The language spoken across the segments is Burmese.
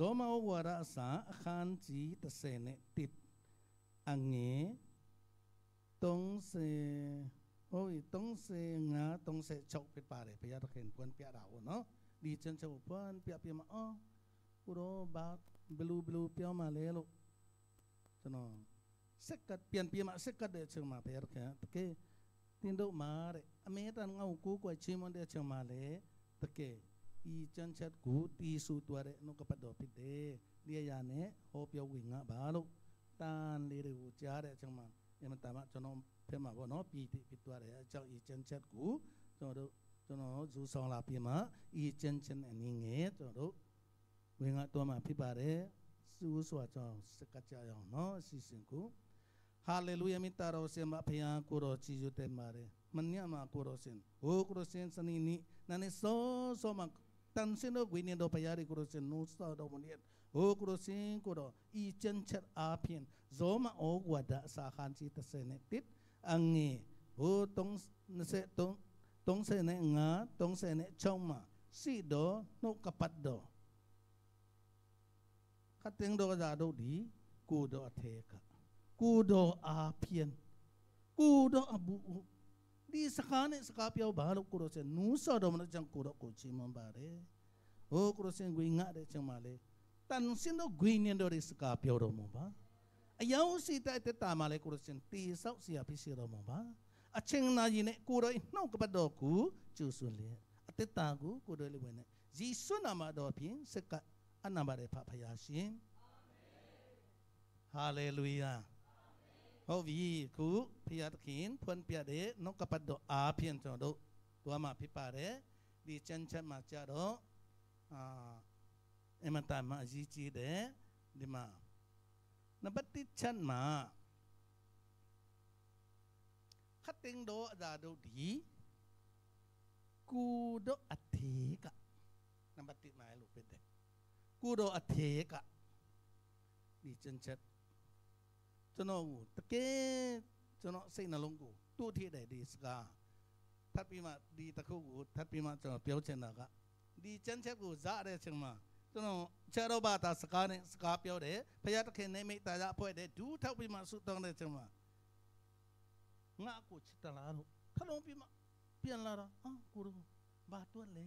zoma o wara sa khan chi ta se ne tit ange tong se oi tong se nga tong se chok pe pare pe yar khen puan pia rao no di chen chok puan pia pia ma o ah, puro ba belu belu pia ma le lo chano sekat pian pia ma sekat de chung ma per ya ka ke tindo mare ametan ngau ku ko chimon de chung ma le ke ဤကျမ်းချက်ကိုတီးဆူသွားတဲ့နှုတ်ကပတ်တော်ဖြစ်တယ်။ဒီအရာနဲ့ဟောပြောဝင်ငါပါလို့တန်လေးတွေကိုကြားတဲ့အချိန်မှာအမှန်တမ်းကျွန်တော်ဖက်မှာပေါ့နော်ပြည်တိဖြစ်သွားတယ်အကြောင်းဤကျမ်းချက်ကိုကျွန်တော်တို့ကျွန်တော်ဇူဆောင်လာပြီးမှဤကျမ်းချက်အနေနဲ့ကျွန်တော်တို့ဝင်ငါတော်မှာဖြစ်ပါတယ်။စူးစွာကျွန်တော်စကကြရအောင်နော်အစီအစဉ်ကိုဟာလေလုယမိတာရောစင်မဖယာကိုရောချီယူတယ်မာတယ်မညမကိုရောစင်ဟိုကိုရောစင်စနီနီနာနေစောစောမက tan sin do gwini do payari kuro sin nu sa do monien o kuro sin kuro i chen chat a phin zo ma o gwa da sa khan chi ta se ne tit ang ngi o tong na se tong tong se ne nga tong se ne chong ma si do no kapat do khat teng do da do di ku do the ka ku do a phin ku do abu ဒီစကားနဲ့စကားပြောပါလို့ကိုရိုစင်နူးစော်တော်မလို့ကြောင့်ကိုတော့ကိုချီးမွမ်းပါတယ်ဟိုကိုရိုစင်ဂွေငှတဲ့ချိန်မှာလေတန်စင်တော့ဂွေနေတော်ဒီစကားပြောတော်မူပါအယောင်စီတိုက်တဲ့တာမှာလေကိုရိုစင်တေဆောက်စီရဖြစ်စေတော်မူပါအချင်းနာကြီးနဲ့ကိုရိုနှောက်ကပတ်တော်ကိုကျူဆွန်လေအတ္တတာကိုကိုရိုလေးဝင်နေယေရှုနာမတော်ဖြင့်စကအနံပါတဲ့ဖဖယာရှင်အာမင်ဟာလေလုယာ Ovi ku piarkin puan piare no kapado a pian chodo tua ma pipare di chancha ma charo emata ma jichi de di ma nabati chan ma kating do adado di ku do athika nabati ma lu pede ku do athika di chancha ကျွန်တော်ကိုတကယ်ကျွန်တော်စိတ်နှလုံးကိုတိုးထည့်တယ်ဒီစကားဖတ်ပြီးမှဒီတစ်ခုကိုဖတ်ပြီးမှကျွန်တော်ပြောချင်တာကဒီကျမ်းချက်ကိုဇာတဲ့အချိန်မှာကျွန်တော်ခြေတော်ဘာသာစကားနဲ့စကားပြောတယ်ဖခင်တခင်နေမိတာရအဖွဲ့တဲ့ဒူးထောက်ပြီးမှဆုတောင်းတဲ့အချိန်မှာငါ့ကိုချစ်တလားလို့ခလုံးပြီးမှပြန်လာတာဟာကိုရောဘာတွက်လဲ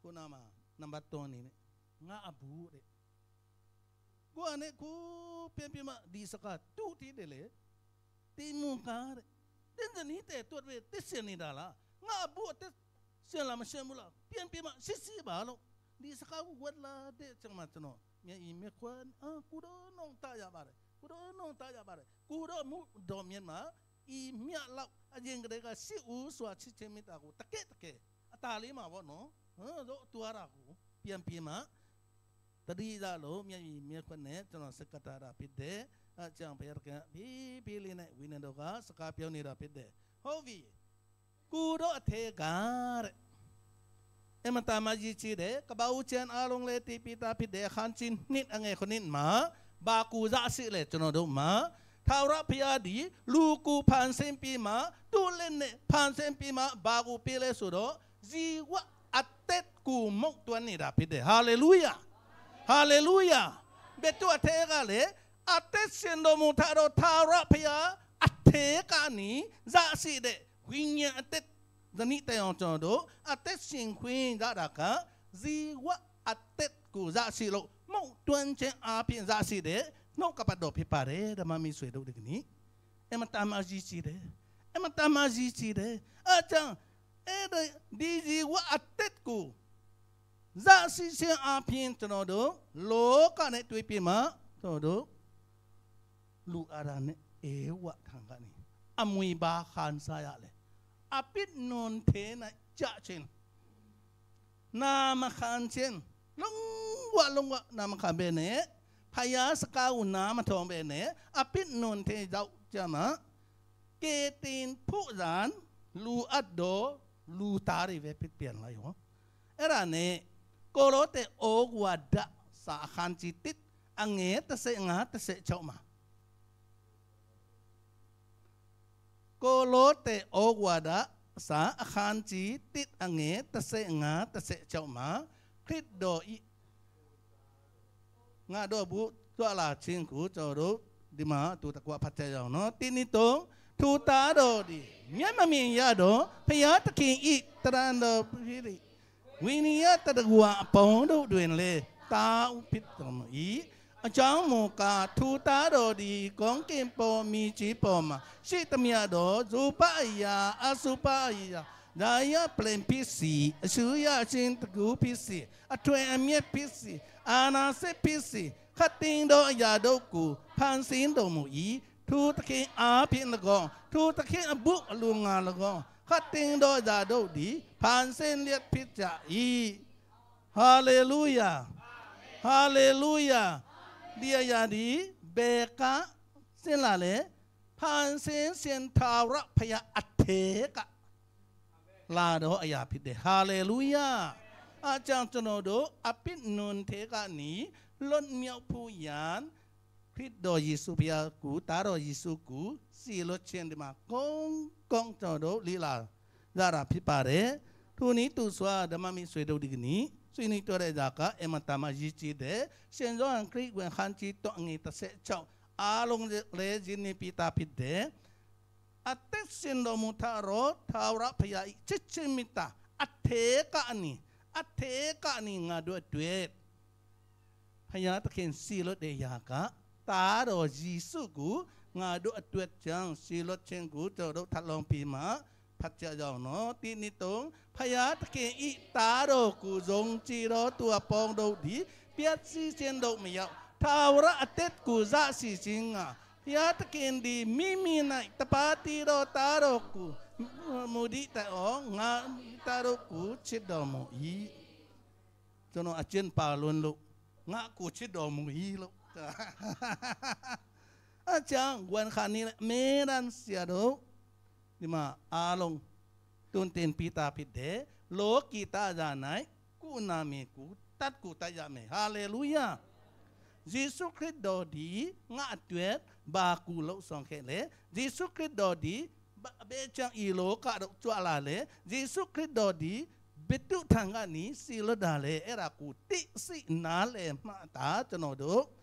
ခုနမှာနံပါတ်3နေနဲ့ငါအဘူးတဲ့ကိုကနဲ့ကိုပြန်ပြန်မဒီစကားတူတီးတယ်လေတင်းမကားတင်းစနီးတဲ့တွေ့တစ်စင်နေတာလားငါဘုတ်တစ်စင်လာမရှင်းဘူးလားပြန်ပြန်မစစ်စစ်ပါလို့ဒီစကားကိုဝက်လာတဲ့ချက်မှကျွန်တော်မြန်အီမြခွန်အကူတော့နှုံတရပါတယ်ကူတော့နှုံတရပါတယ်ကူတော့မူတော်မြန်မာအီမြလောက်အရင်ကတည်းကစစ်ဦးစွာချစ်ချင်းမေတ္တာကိုတကယ်တကယ်အตาလေးမှာပေါ့နော်ဟမ်တို့တူရတာကိုပြန်ပြန်မတတိသာလုံးမျက်မြင်မျက်ခွနဲ့ကျွန်တော်စကတာတာဖြစ်တဲ့အကြောင်းဘုရားကပြီပြီလေးနဲ့ဝိနန်တော်ကစကားပြောနေတာဖြစ်တယ်ဟုတ်ပြီကိုတော့အသေးကတဲ့အမတမကြီးချီတဲ့ကပဦးချန်အားလုံးလေးတီပီတာဖြစ်တဲ့ခန်ချင်းနစ်အငယ်ခနစ်မှာဘာကူဇာစီလေကျွန်တော်တို့မှာထာဝရဘုရားဒီလူကူဖန်ဆင်းပြီးမှသူ့လက်နဲ့ဖန်ဆင်းပြီးမှဘာကိုပေးလဲဆိုတော့ဇီဝအသက်ကိုမုတ်သွန်းနေတာဖြစ်တယ်ဟာလေလုယာ Halleluja be to aterale atessen do montaro tarapia atekani zaside winya atet dani teontodo atessen queen daraka ziwa atet ku zasilo mou twenchen apin zaside no kapado pipare da mami suedo de gni emata majicide emata majicide acha e de diji wa atet ku ဇာစီစဉ်အပြင်ကျွန်တော်တို့လောကနဲ့တွေ့ပြမှာကျွန်တော်တို့လူအရာနဲ့အေဝခံကနေအမွေပါခံစားရလေအပစ်နွန်သေးနဲ့ကြချင်းနာမခံချင်းလုံဝလုံဝနာမခံပဲနဲ့ဖယားစကားကိုနာမထုံပဲနဲ့အပစ်နွန်သေးရောက်ကြမှာကေတင်ဖုဇန်လူအတ်တော်လူသားတွေပဲဖြစ်ပြန်လိုက်ဟောအဲ့ဒါနဲ့ korote ogwada sa akan citit ange tase nga tase choma korote ogwada sa akan citit ange tase nga tase choma krit do i nga do bu to ala chin ku cho do di ma tu ta kwa phat cha yaw no ti ni to thu ta do di nyam ma min ya do phaya takin i tran do phiri ဝိနည်းတတကွာအပေါင်းတို့တွင်လေတာဥဖြစ်တော်မူ၏အကြောင်းမူကားထူတာတော်ဒီကောင်းကင်ပေါ်မိကြီးပေါ်မှာရှိသမျှတော်ဇူပအယာအစုပအယာဒါယပလင်ပစ္စည်းအရှူရချင်းတကူပစ္စည်းအထွေအမြက်ပစ္စည်းအာနာစစ်ပစ္စည်းခတ်တင်တော်အရာတို့ကိုဖန်ဆင်းတော်မူ၏ထူသခင်အားဖြင့်၎င်းထူသခင်အဘုအလိုငါ၎င်းခတ်တင်သောဇာတို့သည်ဖန်ဆင်းလျက်ဖြစ်ကြ၏ဟာလေလုယာဟာလေလုယာဒီအရာဒီဘေကစင်လာလေဖန်ဆင်းစင်သာရဖယာအထေကလာတော့အရာဖြစ်တယ်ဟာလေလုယာအကြောင်းကျွန်တော်တို့အပိနွန်ထေကနီလွတ်မြောက်ဖို့ယန်ဖိတော်ယေရှုဖျားကူတာတော်ယေရှုကူစီလို့ချင်းဒီမှာကုန်းကုန်းတော်တို့လီလာဇာရာဖြစ်ပါတယ်သူနီသူစွာဓမ္မမိဆွေတို့ဒီကနီဆွေနီတော်တဲ့ဇာကအမတမရည်ကြည်တဲ့ရှင်ဇောန်ခရစ်ဝင်ခန်ချီတော့ငေတဆက်ချောင်းအားလုံးလေဇင်းနေပီတာဖြစ်တဲ့အသက်ရှင်တော်မူတာရောသာဝရဖျားဤချစ်ချင်းမိတာအထေကအနီအထေကအနီငါတို့တွေ့ဖျားသခင်စီလို့တဲ့ဇာကသားတော်ယေရှုကိုငါတို့အတွက်ကြောင့်ရှေလွတ်ခြင်းကိုကျွန်တော်ထပ်လောင်းပြီးမှဖတ်ကြရအောင်နော်ဒီနေ့တော့ဖယားတခင်ဤသားတော်ကိုဇုံကြည်တော်သူအပေါင်းတို့ဒီပြည့်စည်ခြင်းတို့မရောက်သာဝရအသက်ကိုဇာစီခြင်းငါဖယားတခင်ဒီမိမိ၌တပါတီတော်သားတော်ကိုမူဒီတောငါသားတော်ကိုချစ်တော်မူ၏ကျွန်တော်အကျင့်ပါလွန်းလို့ငါကိုချစ်တော်မူ၏လို့ Aja, guan kanila, meran siado do. Lima, along, tuntin pita pide, lo kita ku nami ku, tat ku me Haleluya. Yesus Kristo di ngatuet baku lo songkele. Yesus Kristo di becang ilo kadok cualale. Yesus Kristo di betuk tangani silo dale era ku si nale mata cenodok.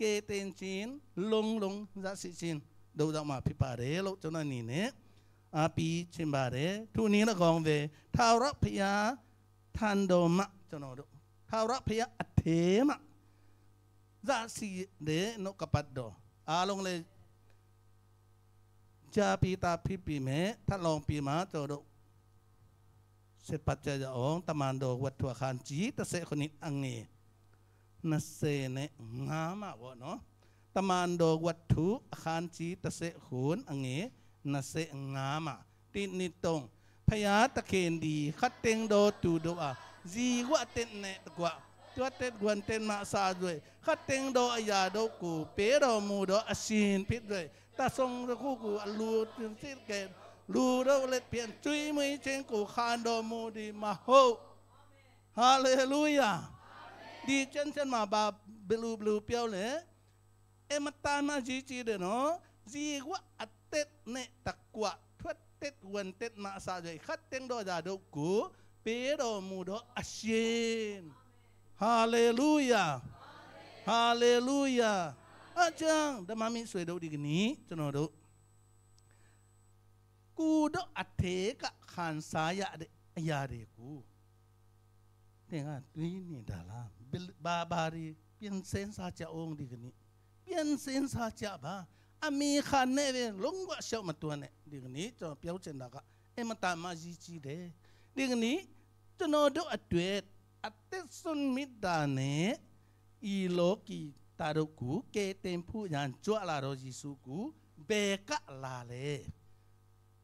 เกตินจีนลงลงจะสิจีนดูกมาพิปาเรลจนนีเนี่ยอาปีชิมบาเรทุนี้ละกองเวทาวรพยาทันโดมะจนดทาวรพยาอัเทมะจะสิเดนกปัดโดอาลงเลยจะปีตาพิปีเมท่าลองปีมาจนดเสปัจจะองตมานโดวัดทัวคานจีตเสคนนิดอังเง25နဲ့5မှာပေါ့နော်တမန်တော်ဝတ္ထုအခန်းကြီး30ခုအငယ်25မှာတိနိတုံဖယားတခင်ဒီခတ်တင်တော်သူတို့အားဇီဝတဲ့နဲ့ကွာตัวเต็ดกวนเต็นมาซาด้วยขัดเต็งโดอยาโดกู เปโดมูโดอชินพิดด้วยตาทรงตะคู่กูอลูตึงซิดเกนลูโดเล็ดเปลี่ยนจุยมือเชงกูคานโดมูดีมาโฮฮาเลลูยาဒီကျန်းစင်မှာဘာဘလူးဘလူးပြောလဲအမတန်မှကြီးကြီးတယ်နော်ဇီဝအတက်နဲ့တကွာထွက်တက်ဝန်တက်မအစားကြခတ်တင်တော့ကြတော့ကိုပေတော်မူတော့အရှင်ဟာလေလုယာဟာလေလုယာအကြောင်းဓမ္မမင်းဆွေတို့ဒီကနေ့ကျွန်တော်တို့กูดอัตเถกขันสายะเดยาเดกูเนี่ยตุยนี่ดาลา babari piensen saja ong di gini piensen saja ba ami khane ve longwa shau matuane di gini cho piau chen da ka e mata ma ji chi de di gini chono do atwet atet sun mit da ne i lo ki ta do ku ke tem phu yan chwa la ro ji su ku be ka la le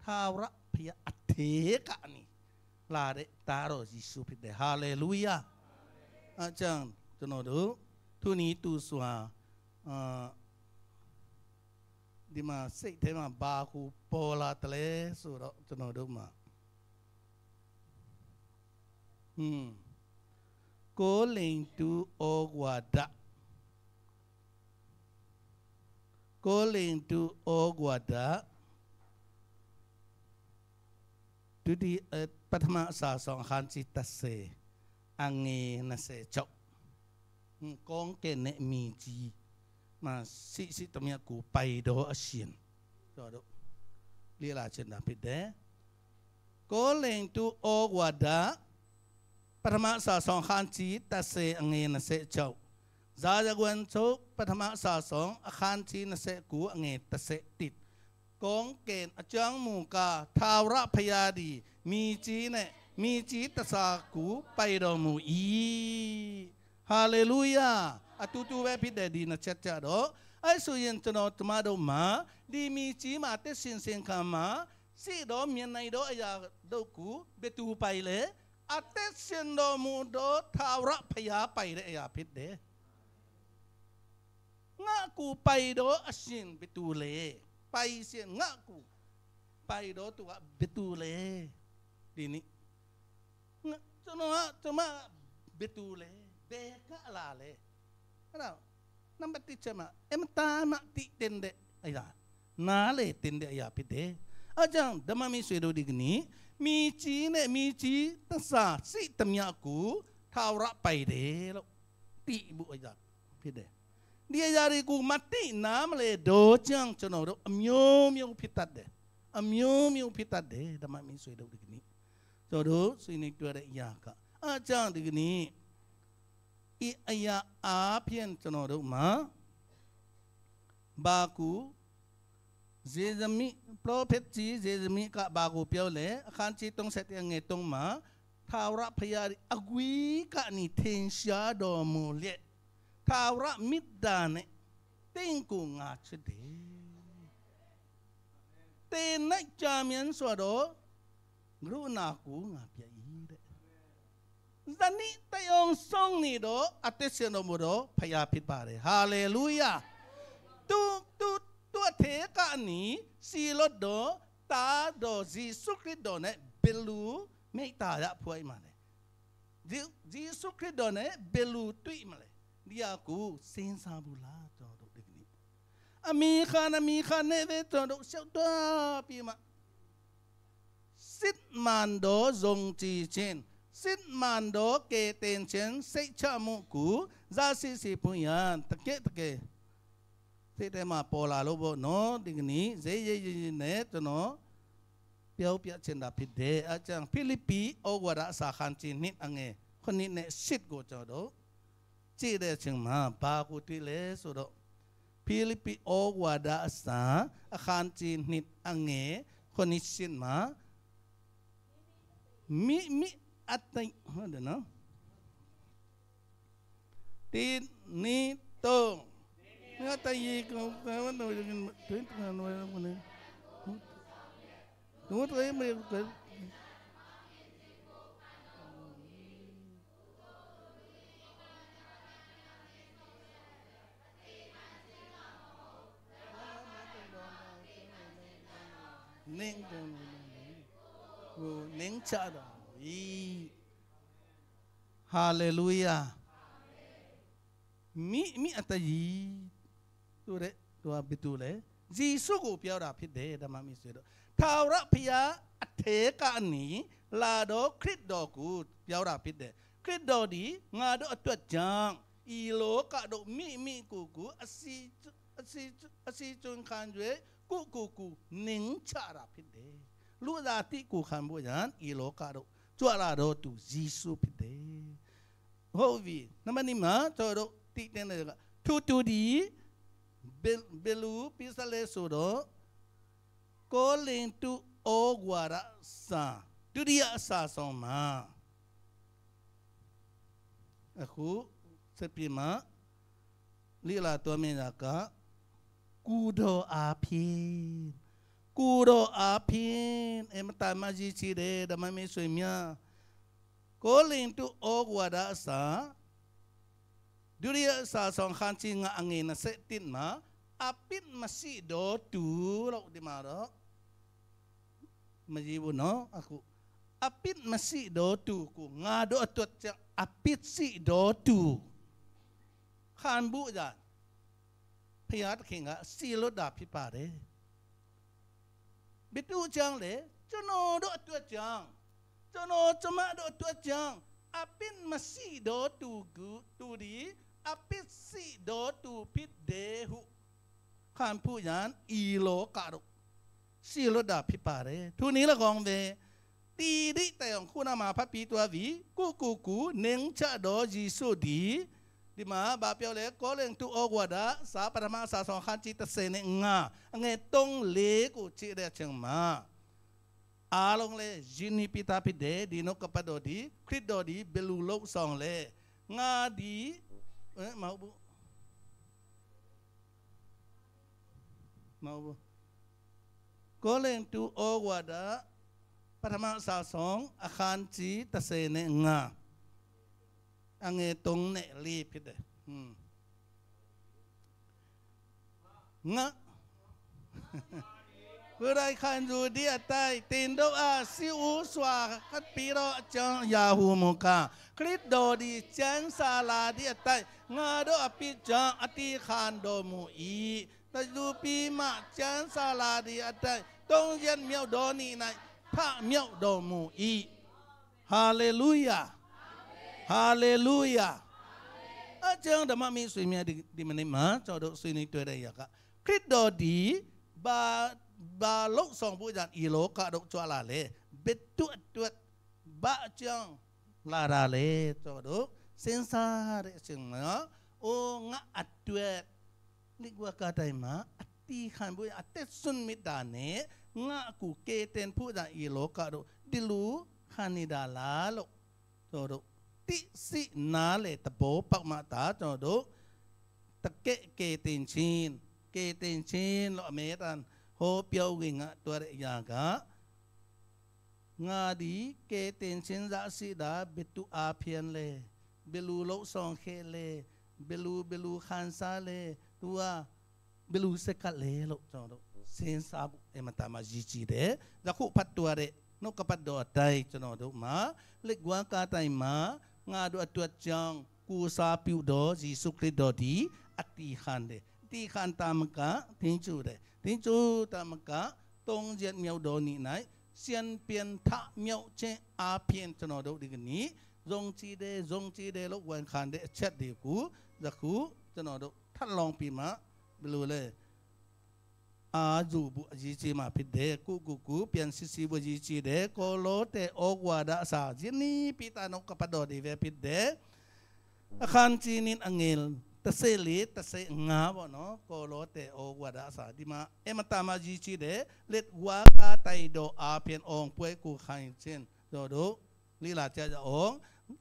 thawra phya athe ka ni la de ta ro ji su phit de hallelujah အကြောင်းကျွန်တော်တို့သူနီသူစွာအာဒီမှာစိတ်ထဲမှာဘာဟုပေါ်လာတယ်လဲဆိုတော့ကျွန်တော်တို့မှာဟွန်းကိုလိန်တူဩဝါဒကိုလိန်တူဩဝါဒဒုတိယပထမအစာဆောင်ဟန်စီတဆေ ange na se chok kong ke ne mi chi mà sĩ sĩ tâm nhạc của bay đó ở xiên cho đó lý là trên đàm biết đấy có lên tu ô quả đá Pratama sa song khan chi ta se ange na se chau za ja gwen chau Pratama sa song khan chi na se ku ange ta se tit kong ken achang mu ka thawra phaya di mi chi ne မိကြီးတစာကူပိုင်တော်မူ၏ဟာလေလုယာအတူတူပဲဖြစ်တဲ့ဒီနှစ်ချက်ကြတော့အဲ့ဆိုရင်ကျွန်တော်တမတို့မှာဒီမိကြီးမှာတက်စင်စင်ခံမှာစီတော်မြင်နိုင်တော့အရာတို့ကူဘယ်သူပိုင်လဲအသက်ရှင်တော်မူတော့သာဝရဖရာပိုင်တဲ့အရာဖြစ်တယ်ငါကူပိုင်တော့အရှင်ဘယ်သူလဲပိုင်ရှင်ငါကူပိုင်တော့သူကဘယ်သူလဲဒီနေ့ကျွန်တော်ကကျွန်မဘယ်သူလဲဘယ်ကလာလဲအဲ့ဒါနံပါတ်1ချက်မှာအမတာမတိတင်တဲ့အရာနားလေတင်တဲ့အရာဖြစ်တယ်အကြောင်းဓမ္မမိဆွေတို့ဒီကနေ့မိကြီးနဲ့မိကြီးတဆာစိတ်တမြကိုထာဝရပိုက်တယ်လို့တိမှုအရာဖြစ်တယ်ဒီအရာတွေကိုမတိနားမလဲတော့ကြောင့်ကျွန်တော်တို့အမျိုးမျိုးဖြစ်တတ်တယ်အမျိုးမျိုးဖြစ်တတ်တယ်ဓမ္မမိဆွေတို့ဒီကနေ့ကျွန်တော်တို့ဆွေးနွေးတွေ့တဲ့အရာကအားကြောင့်ဒီကနေ့ဤအရာအားဖြင့်ကျွန်တော်တို့မှာဘာကူဇေဇမိပရောဖက်ကြီးဇေဇမိကဘာကိုပြောလဲအခန်းကြီး37ငွေ3မှာသာဝရဖရာအကွီကနိသင်ရှားတော်မူလျက်သာဝရမိဒာနဲ့တင့်ကိုငါချစ်တယ်တဲ့နဲ့ကြာမြန်းဆိုတော့ငါတို့အနာကိုငါပြည့်ဤတဲ့ဇနီးတယုံဆုံးနေတော့အသက်ရှင်တော်မူတော့ဖရာဖြစ်ပါတယ်ဟာလေလုယာသူသူသူအထေကအနီစီလော့တော့တာတော်ဇီစုခရစ်တော်နဲ့ဘလူမိတ်တာရဖွိုင်းမှာလေဇီစုခရစ်တော်နဲ့ဘလူတွေ့မှာလေဒီအကူစဉ်းစားဘူးလားကျွန်တော်တို့ဒီကနေ့အမီခါနမီခါနဲ့ပဲကျွန်တော်တို့ရှောက်တော့ပြီးမှာสิทมันโดจงจีเชนสิทมันโดเกเตนเชนเซชะมุกูซาสิสิปุญญาตะเกตะเกစိတ်ထဲမှာပေါ်လာလို့ပေါ့နော်ဒီကနေ့ဈေးရိပ်ရိပ်နဲ့ကျွန်တော်ပြောပြချင်တာဖြစ်တယ်အကျန်ဖိလိပ္ပိဩဝါဒစာခန်ချီနစ်အငယ်ခုနှစ်နဲ့ရှစ်ကိုကျွန်တော်ကြည့်တဲ့ချိန်မှာဘာကိုတွေ့လဲဆိုတော့ဖိလိပ္ပိဩဝါဒစာအခန်းချီနစ်အငယ်ခုနှစ်ရှစ်မှာ mi mi át tịnh, được không? Tin, ni, tô. Nga tay gì cũng ta bắt đầu được tuyến là nuôi lắm con này. Đúng rồi, mình cái nên cho ကိုနှင်းချတော်မူ၏ဟာလေလုယာမိမိအတကြီးတို့တဲ့သူကဘယ်သူလဲဂျေစုကိုပြောတာဖြစ်တယ်ဓမ္မမိတ်ဆွေတို့ထာဝရဘုရားအထေကနေလာတော့ခရစ်တော်ကိုပြောတာဖြစ်တယ်ခရစ်တော်ဒီငါတို့အတွက်ကြောင့်ဤလောကတို့မိမိကိုကိုအစီအစီအစီကျွန်းခံရွယ်ကိုကိုကိုနင်းချတာဖြစ်တယ်လူသားတိကိုခံဖို့ရန်ဤလောကတော့ကြွလာတော့သူယေရှုဖြစ်တယ်ဟုတ်ပြီနမနိမတော်တို့တိတဲ့ကထူထူဒီဘလူပိစလဲဆိုတော့ကိုလင်တူအောဂွာရစာဒုတိယအစာဆုံးမှာအခုစပြမလီလာတော်မင်းကကူတော်အဖြစ်ကိုတော်အားဖြင့်အမတမကြီးချီတဲ့ဓမ္မမေဆွေများကိုလင်တူဩဝါဒအစာဒုရိယအစာဆောင်ခန်းချင်းငါအငယ်၂၁မှာအပိမစီတော်တူလို့ဒီမှာတော့မကြီးဘူးနော်အခုအပိမစီတော်တူကိုငါတို့အတွက်အပိစီတော်တူခံဘူးကြဖျားတခင်ကစီလို့တာဖြစ်ပါတယ်ဘယ်သူကြောင့်လဲကျွန်တော်တို့အတွက်ကြောင့်ကျွန်တော်ကျမတို့အတွက်ကြောင့်အပင်မရှိတော့သူကသူဒီအပစ်စီတော့သူပစ်တဲ့ဟုခံပူရန်ဤလောကတော့စီလဒဖြစ်ပါတယ်သူနည်းလကောင်တဲ့တီရိတဲ့ခုနမှာဖတ်ပြီးသွားပြီကိုကိုကူနင်းချတော့ယေရှုဒီဒီမှာဘာပြောလဲ calling to ogwada စာပထမစာဆောင်ခန်းကြီး30နဲ့9အငယ်3 4ကိုကြည့်တဲ့အချိန်မှာအားလုံးလဲယင်းနီပီတာပိတဲ့ဒီနောကပတ်တော်ဒီခရစ်တော်ဒီဘယ်လိုလုပ်ဆောင်လဲငါဒီမဟုတ်ဘူးမဟုတ်ဘူး calling to ogwada ပထမစာဆောင်အခန်းကြီး30နဲ့9อังเอตงเนลีพิเดงะเวลาขันดูดีอตายตินดออาซิอุสวาคัดปีรอจังยาหูมุกาคริสโดดีเจนซาลาดีอตายงาดอปิจังอติคานโดมูอีต่ดูปีมาเจนซาลาดีอตายตรงเย็นเมียวโดนีในพระเมียวโดมูอี ฮาเลลูยาဟာလေလုယာအကြောင်းဓမ္မမင်းဆွေမြတ်ဒီမနေ့မှာကျွန်တော်ဆွေးနွေးတွေ့တဲ့ရကခရစ်တော်ဒီဘာဘာလို့ဆောင်ဖို့ကြဤလောကတော့ကြွာလာလေဘစ်တွတ်တွတ်ဘာအကြောင်းလာရလေကျွန်တော်စဉ်းစားတဲ့အချိန်မှာအိုးငါအတွက်လိကွာကတိုင်းမှာအတီခံဖို့အသက်စွန့်မိတာနဲ့ငါအခုကေတန်ဖို့ကြဤလောကတော့ဒီလူခဏိဒါလာလို့ကျွန်တော်တိစိနားလေတဘောပေါက်မှဒါကျွန်တော်တို့တကက်ကေတင်ချင်းကေတင်ချင်းလို့အမေတန်ဟောပြောခင်ကတွေ့တဲ့အရာကငါဒီကေတင်ချင်းသာစီတာဘတူအာဖျန်လေဘလူလို့ဆောင်ခဲလေဘလူဘလူခန်စားလေသူကဘလူစက်ကလေလို့ကျွန်တော်တို့စဉ်းစားဖို့အမတမကြီးကြီးတယ်ဒါခုဖတ်တွေ့တဲ့နှုတ်ကပတ်တော်တိုင်းကျွန်တော်တို့မှာလက်ကွာကားတိုင်းမှာငါတို့အတွက်ကြောင့်ကိုစားပြုတော်ယေရှုခရစ်တော်သည်အတိခံတယ်အတိခံတမကတင်ကျူတယ်တင်ကျူတမကတုံးရက်မြောက်တော်နိ၌စံပြန်ထမြောက်ခြင်းအပြင်ကျွန်တော်တို့ဒီကနေ့ဇုံချီတယ်ဇုံချီတယ်လို့ဝန်ခံတဲ့အချက်တွေကိုယခုကျွန်တော်တို့ထပ်လောင်းပြီးမှဘယ်လိုလဲအားစုဖို့အရေးကြီးမှာဖြစ်တယ်ကိုကိုကိုပြန်စစ်စစ်ဖို့အရေးကြီးတယ်ကိုလိုတဲ့ဩဝါဒအစာဇနီးပိတာနောကပဒောဒီဝဖြစ်တယ်အခန်းချီနင်းအငယ်တဆေလေတဆေငါပေါ့နော်ကိုလိုတဲ့ဩဝါဒအစာဒီမှာအမတမကြီးကြီးတယ်လက်ဝါကာတိုင်တော်အပြင်အောင်ပွဲကိုခိုင်ခြင်းတို့တို့လိလာကြကြအောင်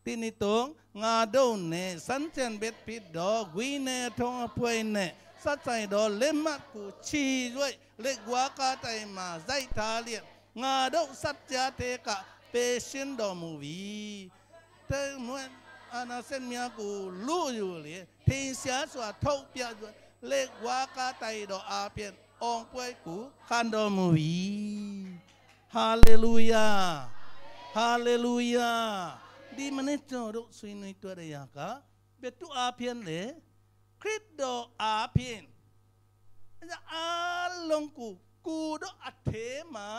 တင်းတုံငါတို့နဲ့စမ်းချန်ဘက်ပစ်တော်ဝိနေထုံးအပွဲနဲ့စတ်ဆိုင်တော်လက်မှတ်ကိုခြီရွဲ့လက်ကွာကားတိုင်မှာစိုက်ထားလျက်ငါတို့စัจ जा တဲ့ကပေရှင်းတော်မူပြီတဲမွန်းအနာစင်မြကိုလို့ယူလေဖင်ရှားစွာထုတ်ပြလက်ကွာကားတိုင်တော်အပြင်အောင်ပွဲကိုခံတော်မူပြီဟာလေလုယာဟာလေလုယာဒီမနေ့ကျွန်တော်ဆွေးနွေးတွေ့ရတာကဘယ်သူအပြင်လဲရစ်တော်အားဖြင့်အလုံးကိုကိုတော့အထေမှာ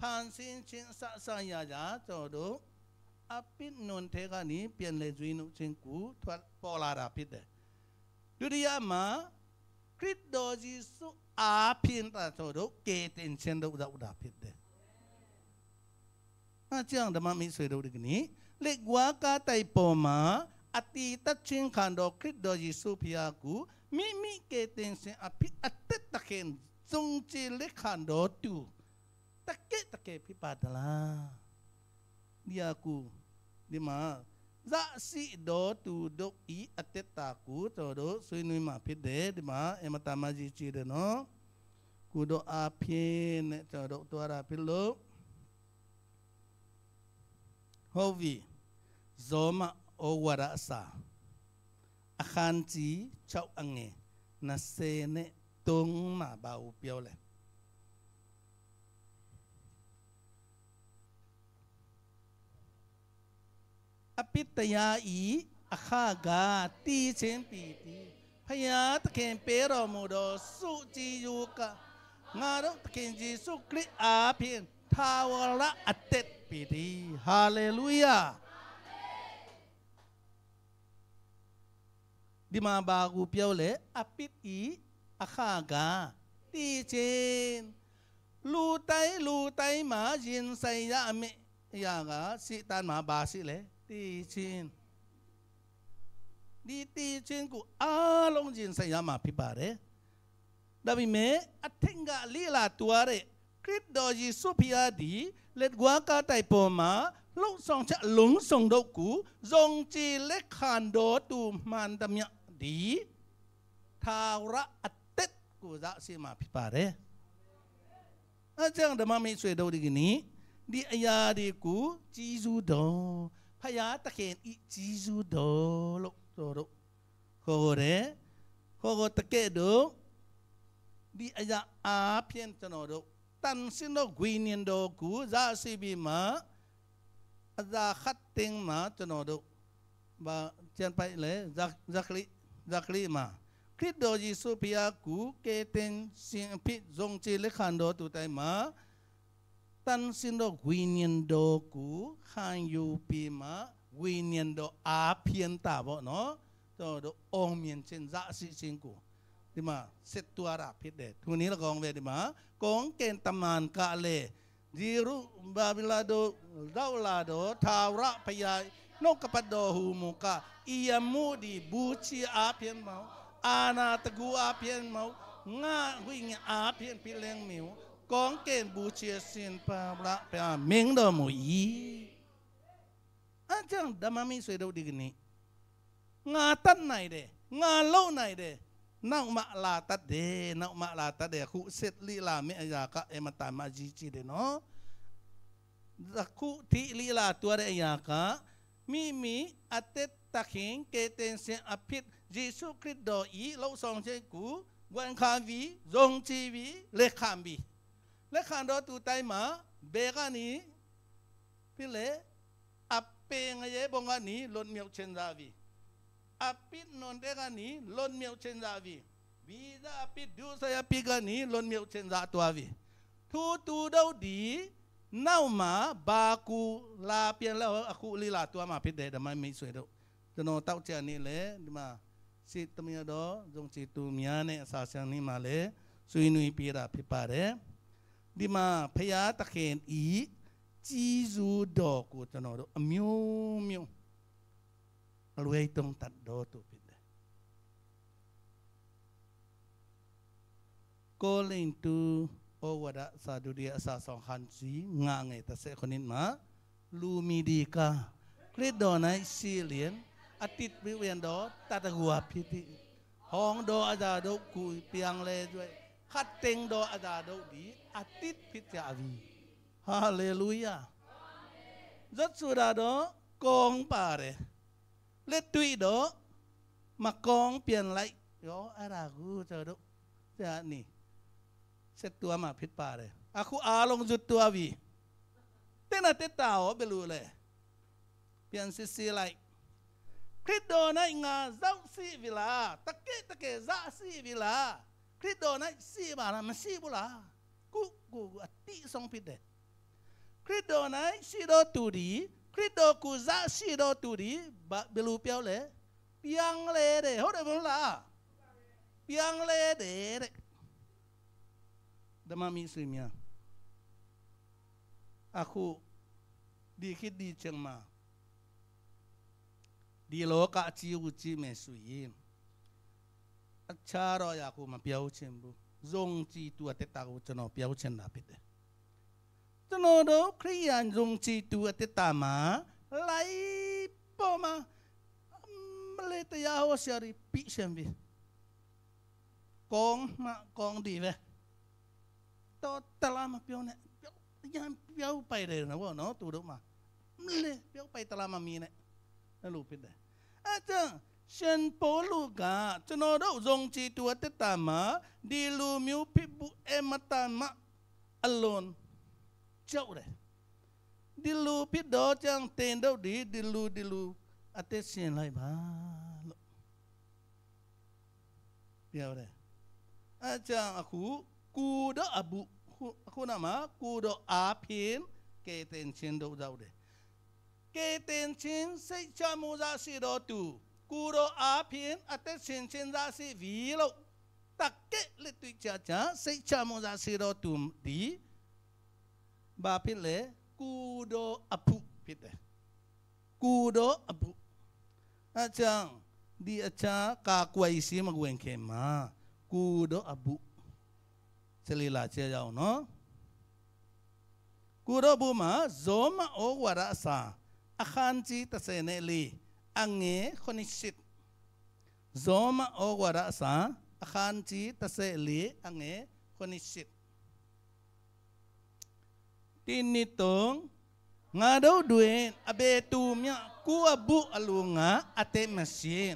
ဖန်ဆင်းခြင်းဆဆရာရာတော်တို့အပိနွန်ထဲကနေပြန်လဲကျွေးနှုတ်ခြင်းကိုထွက်ပေါ်လာတာဖြစ်တယ်ဒုတိယမှာခရစ်တော်ယေရှုအားဖြင့်တော်တို့ကယ်တင်ခြင်းတို့ရောက်တာဖြစ်တယ်အကြောင်းဓမ္မမိတ်ဆွေတို့ဒီကနေ့လက်ဝါးကားတိုက်ပေါ်မှာအတီတချင်းခံတော်ခရစ်တော်ယေရှုဖျားကိုမိမိကဲတင်စင်အဖိအသက်တခင်စုံချေလက်ခံတော်သူတကက်တကက်ဖိပါဒလားဒီအကူဒီမှာဇာစီတော်သူတို့ဤအသက်တာကိုတော်တို့ဆွေးနွေးမှာဖြစ်တယ်ဒီမှာအမတမကြီးကြည့်တယ်နော်ကိုတို့အဖေနဲ့တော်တို့တော်ရဖြစ်လို့ဟုတ်ပြီဇောမဩဝါဒအစာအခန်းကြီး6အငယ်20နဲ့3မှာဘာကိုပြောလဲအပိတယာဤအခါကတီးခြင်းပီတီဖယားသခင်ပေးတော်မူသောစုကြည်ယုကငါတို့သခင်ယေရှုခရစ်အားဖြင့်သာဝရအသက်ပီတီဟာလေလုယာဒီမှာဘာကိုပြောလဲအပိတိအခါကတီချင်းလူတိုင်းလူတိုင်းမှာရင်ဆိုင်ရအမေအရာကစိတ်တမ်းမှာဘာရှိလဲတီချင်းဒီတီချင်းကိုအားလုံးရင်ဆိုင်ရမှာဖြစ်ပါတယ်ဒါပေမဲ့အထင်ကလေးလာတွားတဲ့ခရစ်တော်ယေရှုဖျားဒီလက်ကွာကတိုက်ပေါ်မှာလုံဆောင်ချက်လုံဆောင်တော့ကူဇုံကြည်လက်ခံတော်သူမှန်တမြတ်သည်ထာဝရအသက်ကိုသာအစီအမဖြစ်ပါတယ်အဲကြောင့်ဓမ္မမိတ်ဆွေတို့ဒီကနေ့ဒီအရာတွေကိုကြီးစုတော်ဖယားတခင်ဤကြီးစုတော်လို့ဆိုတော့ခေါ်တယ်ခေါ်တော့တကယ်တော့ဒီအရာအားဖြင့်ကျွန်တော်တို့တန်စင်တော့ဂွေနင်တော့ကိုဇာစီဘီမှာအသာခတ်တင်းမှာကျွန်တော်တို့ဘာကျန်ပိုက်လေဇက်ဇက်လီဇကရီမာခရစ်တော်ယေရှုဖျားကူကေတင်ရှင်အဖြစ်ဇုံချေလက်ခံတော်သူတိုင်းမှာတန်စင်တော်ဝိညာဉ်တော်ကိုခံယူပြီးမှဝိညာဉ်တော်အားဖြင့်တာပေါ့နော်တော်တော်အောင်မြင်ခြင်းဇာစီခြင်းကိုဒီမှာစက်တူရာဖြစ်တယ်သူနေ့ကောင်ပဲဒီမှာကောင်းကင်တမန်ကလည်းဒီရုဘာဘီလာဒိုဒေါလာဒိုသာဝရဖျား no kapadohu muka iya mu di buci apian mau ana tegu apian mau nga wing apian pileng miu kong ken buci sin pa bla pa ming do mu yi ajang damami sedau digini ngatan nai de ngalau nai de nang mak latat de nang mak latat de ku set li me aja ka ematama jici de no Zaku ti lila tuare ayaka มีมีอัตเตตะเขงเกเตนเซอภิยีสุคริตโดอีลสองเชกูวันคาวีรงชีวีเลขามีเลขานรตูไตมาเบกานีพิเลอัปเปงเยบงานีลนเมียวเชนซาวีอัปิดนนเดกานีลนเมียวเชนซาวีวีดาอัปิดดูสยาปิกานีลนเมียวเชนซาตัววีทูตูดาดีနောက်မှာဘာကူလာပြန်လဲအခုလေးလာသွားမှာဖြစ်တယ်ဓမ္မမိတ်ဆွေတို့ကျွန်တော်တောက်ကြနေလေဒီမှာစေတမရတော်ဇုံစီသူများနဲ့အစာဆန်နေမှာလေဆွေးနွေးပြတာဖြစ်ပါတယ်ဒီမှာဖရာတခင်ဤကြီးစုတော်ကိုကျွန်တော်တို့အမျိုးမျိုးအလွယ်တုံးတတ်တော်သူဖြစ်တယ်ကိုလင်တူโอวดะซาดูเดียซาสองฮันซีงาไงแต่เสคนนินมาลูมีดีกาคริดดอนไอซีเลียนอาทิตย์วิเวียนดอตาตะหัวพิพิห้องดออาจาดกุยเปียงเลด้วยขัดเต็งดออาจาดดดีอาทิตย์พิจารีฮาเลลูยาจัดสุดาดอกองป่าเรเลตุยดอมากองเปลี่ยนไลยออไรากูเจอดูจะนี่เสร็จตัวมาพิษป่าเลยอาคูอาลงจุดตัววีเต้นอะเตตาอ๋อไปรู้เลย เปลี่ยนซีซีไลคริสโดนายงาเจ้าซีวิลา ตะเกตะเกจ้าซีวิลาคริสโดนายซีบานะมันซีบุลากูกูอติสองพิษเดคริสโดนายซีโดตูดีคริสโดกูจ้าซีโดตูดีบะเบลูเปียวเลย เปียงเลยเด้เขาเดี๋ยวมึงละเปียงเลยเด้ဓမ္မမိတ်ဆွေများအခုဒီခေတ်ဒီချိန်မှာဒီလောကအကြီးအကျယ်မယ်ဆိုရင်အခြားတော့ရခုမပြောချင်ဘူးဇုံကြည့်သူအတ္တကိုကျွန်တော်ပြောချင်တာဖြစ်တယ်ကျွန်တော်တို့ခရိယန်ဇုံကြည့်သူအတ္တမှာလိုက်ပေါ်မှာမလေးတရားဟောဆရာပြီးရှင်ပြီကောင်းမကောင်းဒီပဲတော့တလားမပြောနဲ့ပြောရန်ပြောပိုက်တယ်နော်ဗောနော်သူတို့မှာမလဲပြောပိုက်တလားမမြင်နဲ့အဲ့လိုဖြစ်တယ်အဲ့ကြောင့်ရှင်ပေါလုကကျွန်တော်တို့ဇုံချီတူတက်တာမှာဒီလူမျိုးဖြစ်ဘူးအမတန်မအလွန်ကြောက်တယ်ဒီလူဖြစ်တော့ကြောင့်တင်တော့ဒီဒီလူဒီလူအသက်ရှင်လိုက်ပါလို့ပြောတယ်အဲကြောင့်အခုကူတော့အဘူခုနမှာကူတော့အာဖင်ကေတင်ချင်းတို့ကြောက်တယ်ကေတင်ချင်းစိတ်ချမောဇာစီတော့တူကူတော့အာဖင်အသက်ရှင်ချင်းသာစီဗီလို့တက်ကက်လက်တွေ့ချာချာစိတ်ချမောဇာစီတော့တူဒီဘာဖြစ်လဲကူတော့အဖုဖြစ်တယ်ကူတော့အဖုအချံဒီအချာကာကွယ်စီမဝင်ခင်မှာကူတော့အဖုဆက်လေးလာချက်ရအောင်နော်ကိုတော့ဘုမဇောမဩဝရအစာအခန်းကြီး34အငယ်80ဇောမဩဝရအစာအခန်းကြီး34အငယ်80တင်းနီတုံငါတို့တွင်အဘေတူမြကိုအဘုအလူငါအတေမရှင်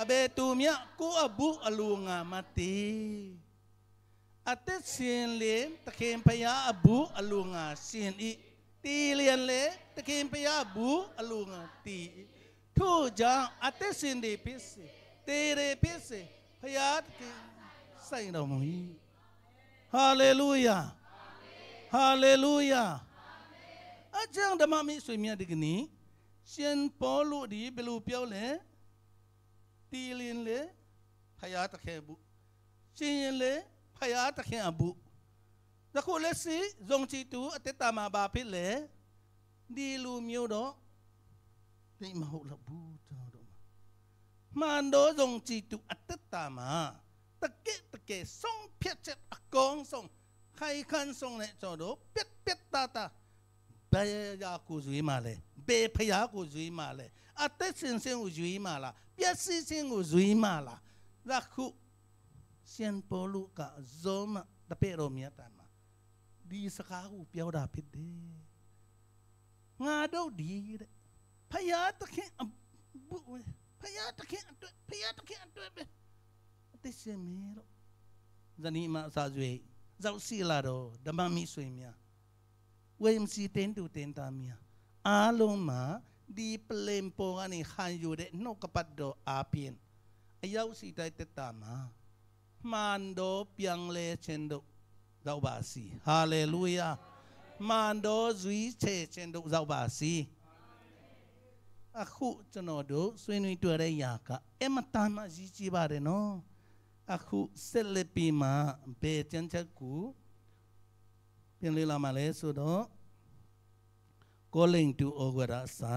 အဘေတူမြကိုအဘုအလူငါမတီးအသက်ရှင်လေတခင်ဖရာအဘူးအလိုငါရှင်ဤတီလျံလေတခင်ဖရာဘူးအလိုငါတီထို့ကြောင့်အသက်ရှင်သည်ဖြစ်စေတေရေဖြစ်စေဖရာတခင်ဆိုင်တော်မူ၏ဟာလေလုယာဟာလေလုယာအကြောင်းဓမ္မမိတ်ဆွေများဒီကနေ့ရှင်ပေါ်လို့ဒီဘယ်လိုပြောလဲတီလင်းလေဖရာတခင်ဘူးရှင်ရင်လေဖယားတခင်အဘူးတခုလက်စီဇုံချီတူအတ္တမှာဘာဖြစ်လဲဒီလူမျိုးတော့ဒီမဟုတ်လဘူးကျွန်တော်တို့မှန်တော့ဇုံချီတူအတ္တမှာတကယ်တကယ်ဆုံးဖြတ်ချက်အကောင်ဆုံးခိုင်ခန်းဆုံးနဲ့ကျွန်တော်တို့ပြက်ပြက်တာတာဘယ်ရာကိုဇွေးမှလဲဘယ်ဖျားကိုဇွေးမှလဲအသက်စင်စင်ကိုဇွေးမှလားပျက်စီးစင်ကိုဇွေးမှလားဒါခုเซียนโปลูกะโซมะตะเปโรเมียตันมาดีสกาหูเปียวดาผิดเดงาเดาดีเดพยาตะเข็งบุพยาตะเข็งอันด้วยพยาตะเข็งอันด้วยเบติเสเมโรဇနီးမအစာဆွေဇောက်စီလာတော့ဓမ္မမိဆွေများဝိမ်စီတင်တူတင်တာများအားလုံးမှာဒီပလင်ပေါ်ကနေခံယူတဲ့နှုတ်ကပတ်တော်အပြင်အယောက်စီတိုက်တက်တာမှာမှန်တော်ပြန်လဲခြင်းတို့ရောက်ပါစီဟာလေလုယာမှန်တော်ဇွီးချေခြင်းတို့ရောက်ပါစီအခုကျွန်တော်တို့ဆွေးနွေးတွေ့တဲ့ຢာကအမတမ်းအကြီးကြီးပါတယ်နော်အခုဆက်လက်ပြီးမှဘယ်ကျမ်းချက်ကိုပြန်လေ့လာမှလဲဆိုတော့ calling to ogwarasa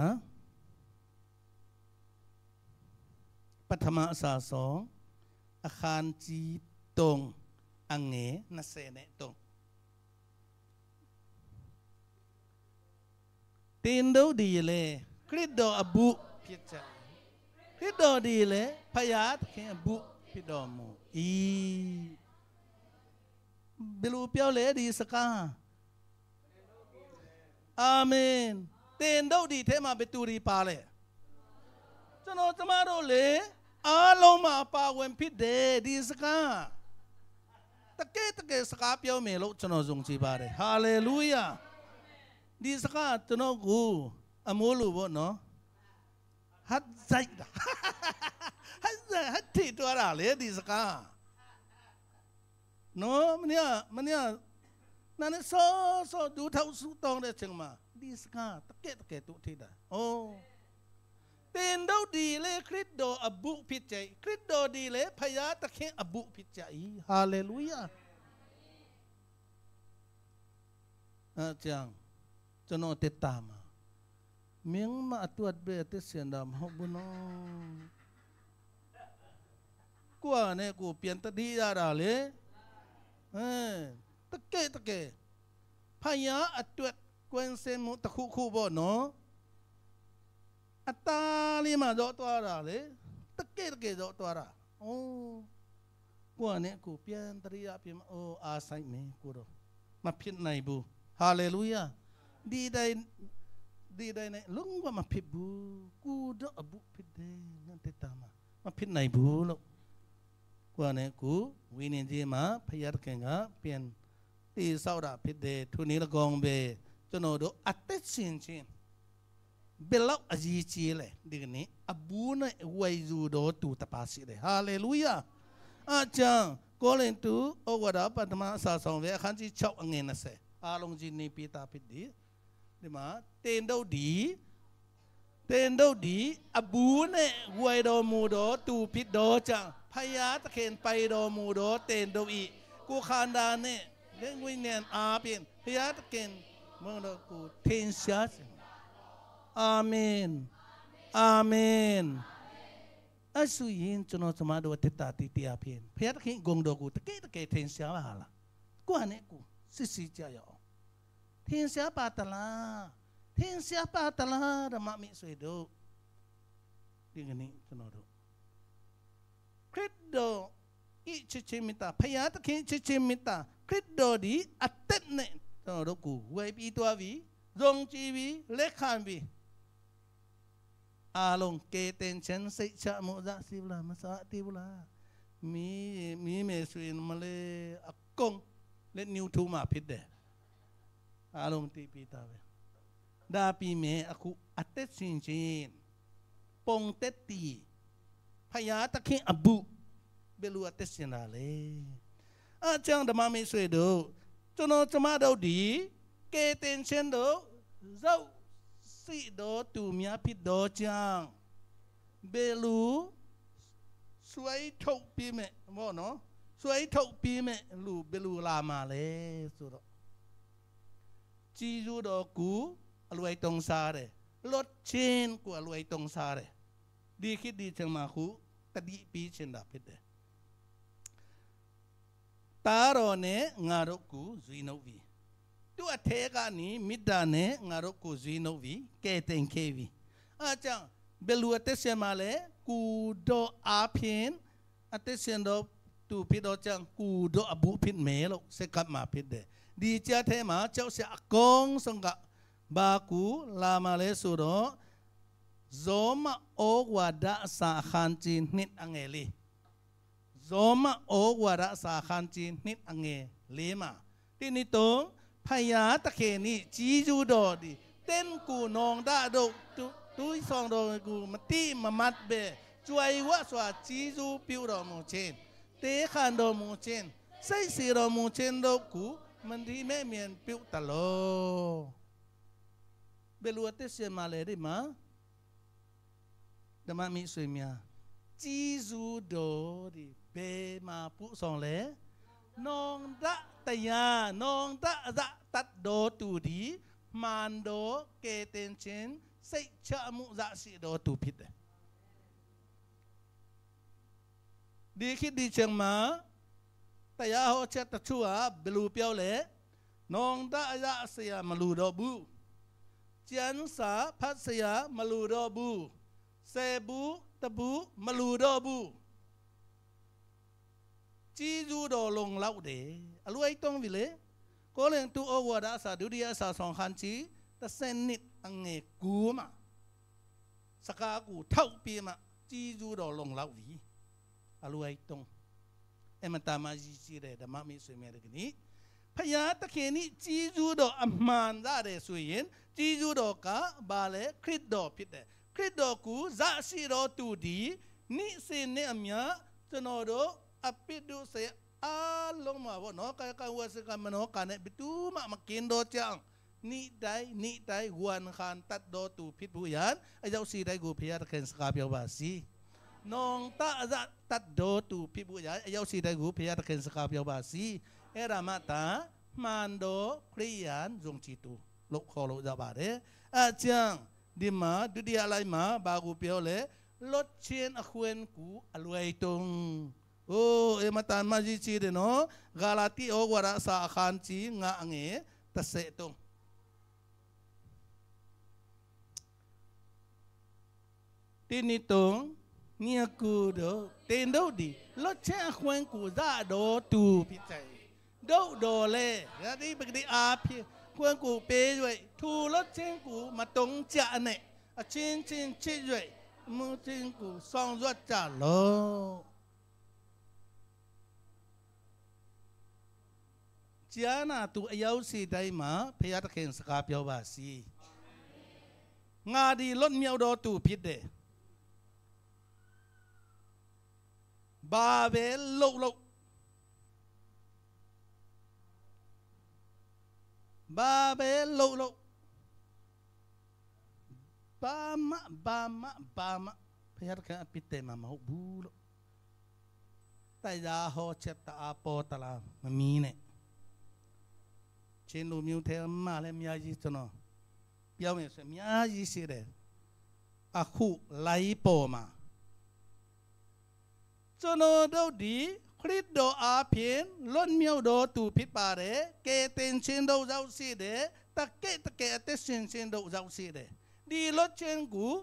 ပထမအစာဆုံးอาคารจีตรงอังเงนาเสเนตรงตีนดูดีเลยคริดดออบุพิจารคริดดอดีเลยพยาธแค่บุพิดอมูอีเบลูเปียวเลยดีสกาအာမင်တင်တို့ဒီထဲမှာဘယ်သူတွေပါလဲကျွန်တော်ကျမတို့လေအားလုံးမှာပါဝင်ဖြစ်တယ်ဒီစကားတကယ်တကယ်စကားပြောမယ်လို့ကျွန်တော်ယုံကြည်ပါတယ်ဟာလေလုယာဒီစကားကျွန်တော်ကိုအမိုးလို့ပေါ့နော်ဟတ်ဇိုက်တာဟတ်ဇဟတ်တီတော်ရလေဒီစကားနော်မနေ့မနေ့နာနေစောစောဒူထောက်စုတောင်းတဲ့ချိန်မှာဒီစကားတကယ်တကယ်တို့ထိတာအိုးသင်တို့ဒီလေခရစ်တော်အဘုဖြစ်ကြခရစ်တော်ဒီလေဖယားသခင်အဘုဖြစ်ကြ၏ဟာလေလုယာအကြောင်းကျွန်တော်တက်တာမှာမင်းမအတွတ်ပဲတက်စင်တာမဟုတ်ဘူးနော်ကိုကနဲ့ကိုပြန်တတိရတာလေအင်းတကယ်တကယ်ဖယားအတွက်ကွင်းစင်မှုတစ်ခုခုပေါ့နော်အသားလေးမှတော့သွားတာလေတကယ်တကယ်တော့သွားတာဩကိုကနဲ့ကိုပြန်တရိယာပြန်ဩအားဆိုင်မင်းကိုတော့မဖြစ်နိုင်ဘူးဟာလေလုယာဒီတိုင်းဒီတိုင်းနဲ့လုံးဝမဖြစ်ဘူးကိုတော့အဘုဖြစ်တယ်ငါတက်တာမှာမဖြစ်နိုင်ဘူးလို့ကိုကနဲ့ကိုဝိနေကြီးမှာဖယားခင်ကပြန်တေဆောက်တာဖြစ်တယ်သူနေလကောင်ပဲကျွန်တော်တို့အသက်ရှင်ချင်းဘယ်လောက်အကြီးကြီးလဲဒီကနေ့အဘူးနဲ့ဝိုင်ဇူတော်သူတပါစီတယ်ဟာလေလုယာအချံကိုလင်တူဩဝါဒပထမအစာဆောင်ပဲအခန်းကြီး6အငယ်20အားလုံးကြီးနေပြတာဖြစ်ဒီဒီမှာတင်တော့ဒီတင်တော့ဒီအဘူးနဲ့ဝိုင်တော်မူတော်သူဖြစ်တော်ကြောင့်ဖယားသခင်ပိုင်တော်မူတော်တင်တော့ဤကိုခန္ဓာနဲ့ငွေနဲ့အားဖြင့်ဖယားသခင်မတော်ကိုထင်ရှားစေ Amin. Amin. Asu yin chuno sama do tita ti apin. Ya Pia taki gong do ke ta ke ten sia la hala. Ku ane ku si ja yo. Ya ten sia la. Ten sia la da ma mi suedo. Dingeni chuno do. do i cicimita. Pia ta. cicimita. do di atet ne. Chuno do ku. Wai pi tua vi. Zong chi vi. Lekhan vi. အားလုံးကေတင်ချင်းစိတ်ချမှုသာစီဗလာမစားတီဗလာမီမီမေဆွေမလေးအကုံလက်ညှိုးထိုးမှဖြစ်တယ်အားလုံးတီးပြီးသားပဲဒါပြီးမယ်အခုအသက်ရှင်ခြင်းပုံတက်တီဖယားတခင်အဘုဘယ်လိုအသက်ရှင်တာလဲအကြောင်းဓမ္မမေဆွေတို့ကျွန်တော်ကျမတို့ဒီကေတင်ချင်းတို့ဇောစိတော်သူများဖြစ်တော်ကြောင့်ဘယ်လိုစွဲထုတ်ပြီးမဲ့ဘောနော်စွဲထုတ်ပြီးမဲ့လူဘယ်လိုလာမှာလဲဆိုတော့ជីဇူးတော်ကူအလွယ်တုံစားတယ်လွတ်ချင်းကိုအလွယ်တုံစားတယ်ဒီခေတ်ဒီချိန်မှာခုတတိပြီးချင်တာဖြစ်တယ်တားတော်နဲ့ငါတို့ကူဇီနုတ်ပြီး tu a thế cả ní mít đà nè ngà rô cô duy nô vi kê tên kê vi à chẳng bê lùa tê xe mà lê cú đô á phiên à tê xe đô tu phí đô chẳng cú đô á bú phiên mê lô sẽ cắt mà phiên đề đi cha thế mà cháu sẽ con xong cả bà cú là mà lê sù đó zoma o wada sa khan chin nit angeli zoma o wada sa khan chin nit ange lema tinitong พยาตะเคนี่จีจูดอดีเต้นกูนองดาดกตุยซองดอกูมาตีมามัดเบช่วยวะสวาจีจูปิวดอมูเชนเตขันดอมูเชนใส่สีดอมูเชนดอกูมันที่แม่เมียนปิวตะโลเบลัวเตเสียมาเลยได้มาดมามีสวยเมียจีจูดอดีเบมาปุซองเลนองดาတယနောင်တအသတတ်တော်သူဒီမန်တော်ကေတင်ချင်းစိတ်ချမှုဇာစီတော်သူဖြစ်တယ်ဒီခိဒီချင်မတရားဟောချက်တချို့ဟာဘလူပြောလဲနောင်တအရဆရာမလူတော့ဘူးကျန်စာဖတ်ဆရာမလူတော့ဘူးဆယ်ဘူးတဘူးမလူတော့ဘူးကြီးစုတော်လုံလောက်တယ်အလွိုက်တုံးပြီလေကိုလင်တူအဝါဒအစာဒုတိယအစာဆောင်ခန်ချီတဆန်နစ်အငေကူမစကားကူထောက်ပြေးမကြီးစုတော်လုံလောက်ပြီအလွိုက်တုံးအမတမကြီးကြီးတဲ့ဓမ္မမိဆွေမြတဲ့ကနေ့ဖယားတခင်นี่ကြီးစုတော်အမှန်သားတယ်ဆိုရင်ကြီးစုတော်ကဘာလဲခရစ်တော်ဖြစ်တယ်ခရစ်တော်ကူဇာရှိတော်သူဒီနိစေနဲ့အမြကျွန်တော်တို့အပိတုစေအားလုံးမှာဗောနော်ကာကဝစကမနောကနဲ့ဘတူမမကင်းတော့ကြောင်နိတိုင်နိတိုင်ဝန်ခန်တတ်တော့သူဖြစ်ဘူးယန်အယောက်စီတိုင်းကိုဖျားတခင်စကားပြောပါစီน้องตาจะตัดโดตูพิบุยายเยาวสีได้กูพยาตะเคนสกาเปียวบาสีเอรามาตามานโดพริยานจงจิตูลกคอลจะบาเรอาจารย์ดิมาดูดีอะไรมาบากูเปียวเลยลดเชียนอควนกูอรวยตรง ô em tan ma gì chi đến nó galati ô quả sa khan chi ngã nghe ta sẽ tung tin ni tung nia cu đó tên đâu đi lo che khoen cu ra đó tu bị chạy đâu đồ lệ ra đi bực đi à phi khoen cu bê rồi thu lo che cu mà tung chạ này à chín chín chín rồi mu chín cu xong rồi trả lo ကျားနာသူအယောက်စီတိုင်းမှာဖခင်သခင်စကားပြောပါစီငါဒီလွတ်မြောက်တော်သူဖြစ်တယ်ဘာပဲလှုပ်လှုပ်ဘာပဲလှုပ်လှုပ်ဘာမဘာမဘာမဖခင်သခင်အပစ်တယ်မှာမဟုတ်ဘူးလို့တိုင်သာဟောချက်တအားပေါ်တလားမမီးနဲ့ချင်းလူမျိုးထဲမှလည်းအများကြီးကျွန်တော်ပြောမယ်ဆိုအများကြီးရှိတယ်အခုလိုက်ပေါ်မှာကျွန်တော်တို့ဒီခရစ်တော်အားဖြင့်လွန်မြောက်တော်သူဖြစ်ပါတယ်ကဲတင်ချင်းတို့ရောက်ရှိတယ်တကဲတကဲအသက်ရှင်ချင်းတို့ရောက်ရှိတယ်ဒီလွတ်ချင်းကို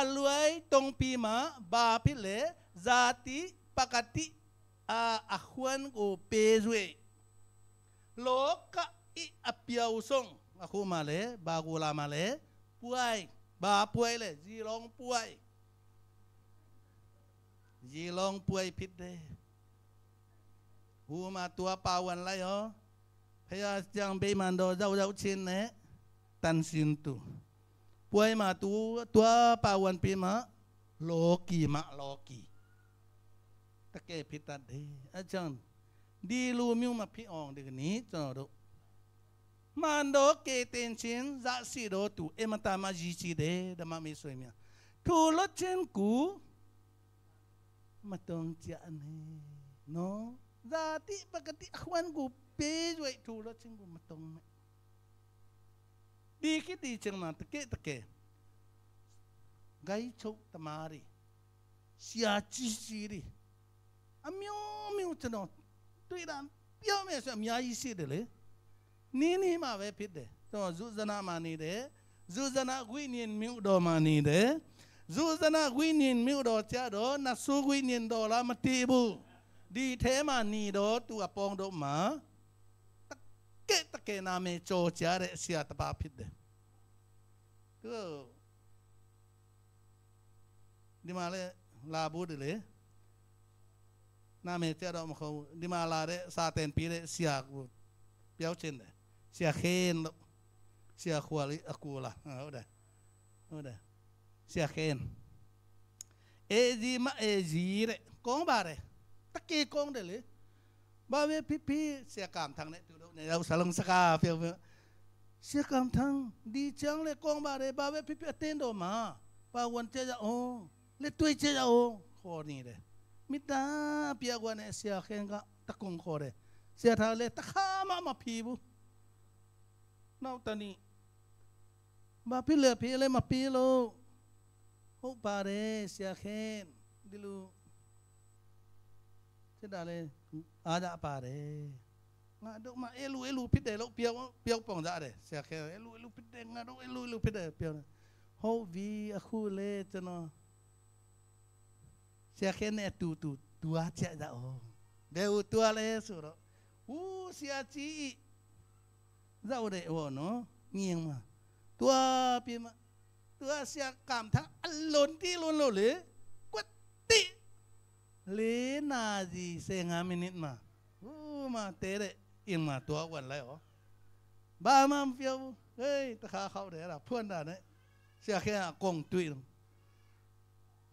အလွိုင်းတုံပီမှာဘာဖြစ်လဲဇာတိပကတိအာအခွန်ကိုပေးွေလောကဤအပြောင်းဆုံးအခုမှလည်းဘာကိုလာမှလည်းပွိုင်းဘာပွိုင်းလဲဇီလုံးပွိုင်းဇီလုံးပွိုင်းဖြစ်တယ်ဟူမှာตัวပါဝင်လိုက်ဟောဖယားကြောင့်ဘေးမှန်တော့ရောက်ရောက်ချင်းနဲ့တန်စင်တူပွိုင်းမှာตัวตัวပါဝင်ပြီးမှလောကီမလောကီတကယ်ဖြစ်တတ်တယ်အကြောင်းဒီလူမျိုးမှာဖြစ်အောင်ဒီကနေ့ကျွန်တော်တို့ mando ke tenchen za siro tu emata majici de dama mesoemia tulo chenku matong ciane no zati ti akwan ku pe jwe chen ku matong me dikit di te ke teke teke gai chok tamari siaci siri amyo ceno, chano tuiran pyo me so si de le နင်းနေမှာပဲဖြစ်တယ်တော့ဇုဇနာမှာနေတယ်ဇုဇနာဝိညာဉ်မြို့တော်မှာနေတယ်ဇုဇနာဝိညာဉ်မြို့တော်ကြတော့နဆုဝိညာဉ်တော်လားမတည်ဘူးဒီထဲမှာနေတော့သူအပေါင်းတို့မှာတကဲတကဲနာမည်ကြော်ကြတဲ့အစရာတပါဖြစ်တယ်သူဒီမှာလဲလာဖို့တယ်လေနာမည်ကြတော့မဟုတ်ဒီမှာလာတဲ့စာတင်ပြတဲ့ဆရာကိုပြောချင်းတယ်เสียเคนเสียขวาลิอกูละเอาได้เอาได้เสียเคนเอจีมาเอจีเร่กองบาเร่ตะเกียกองเดลิบาเวพี่พี่เสียกามทางเนี่ยตัวเนี่ยเราสลังสกาเฟียวเสียกามทางดีจังเลยกองบาเร่บาเวพี่พี่เต้นโดมาบาวันเจ้าโอ้เลตุยเจ้าโอ้ขอนี่เด้มิตาเปียกวันเนี่ยเสียเคนก็ตะกงขอเด้เสียทางเลยตะข้ามามาพีบุနောက်တနည်းဘာဖြစ်လဲဖြစ်လဲမပြေလို့ဟုတ်ပါတယ်ဆရာခင်ဒီလိုစစ်တာလဲအားရပါတယ်ငါတို့မအဲလူအဲလူဖြစ်တယ်လို့ပြောပြောပုံစားတယ်ဆရာခဲအဲလူအဲလူဖြစ်တယ်ငါတို့အဲလူအဲလူဖြစ်တယ်ပြောတယ်ဟုတ်ပြီအခုလေကျွန်တော်ဆရာခဲနဲ့တူတူတူအားချက်ကြအောင်ဘယ်ဟိုတူလဲဆိုတော့ဦးဆရာကြီး zaw de wo no ngiang ma tua pi ma tua sia cảm tha alon ti luôn lo le quất ti le na gì se nga minit ma u ma te de in ma tua wan lai o ba ma phiêu hey ta kha khau de la phuan da ne sia khe a kong tui lo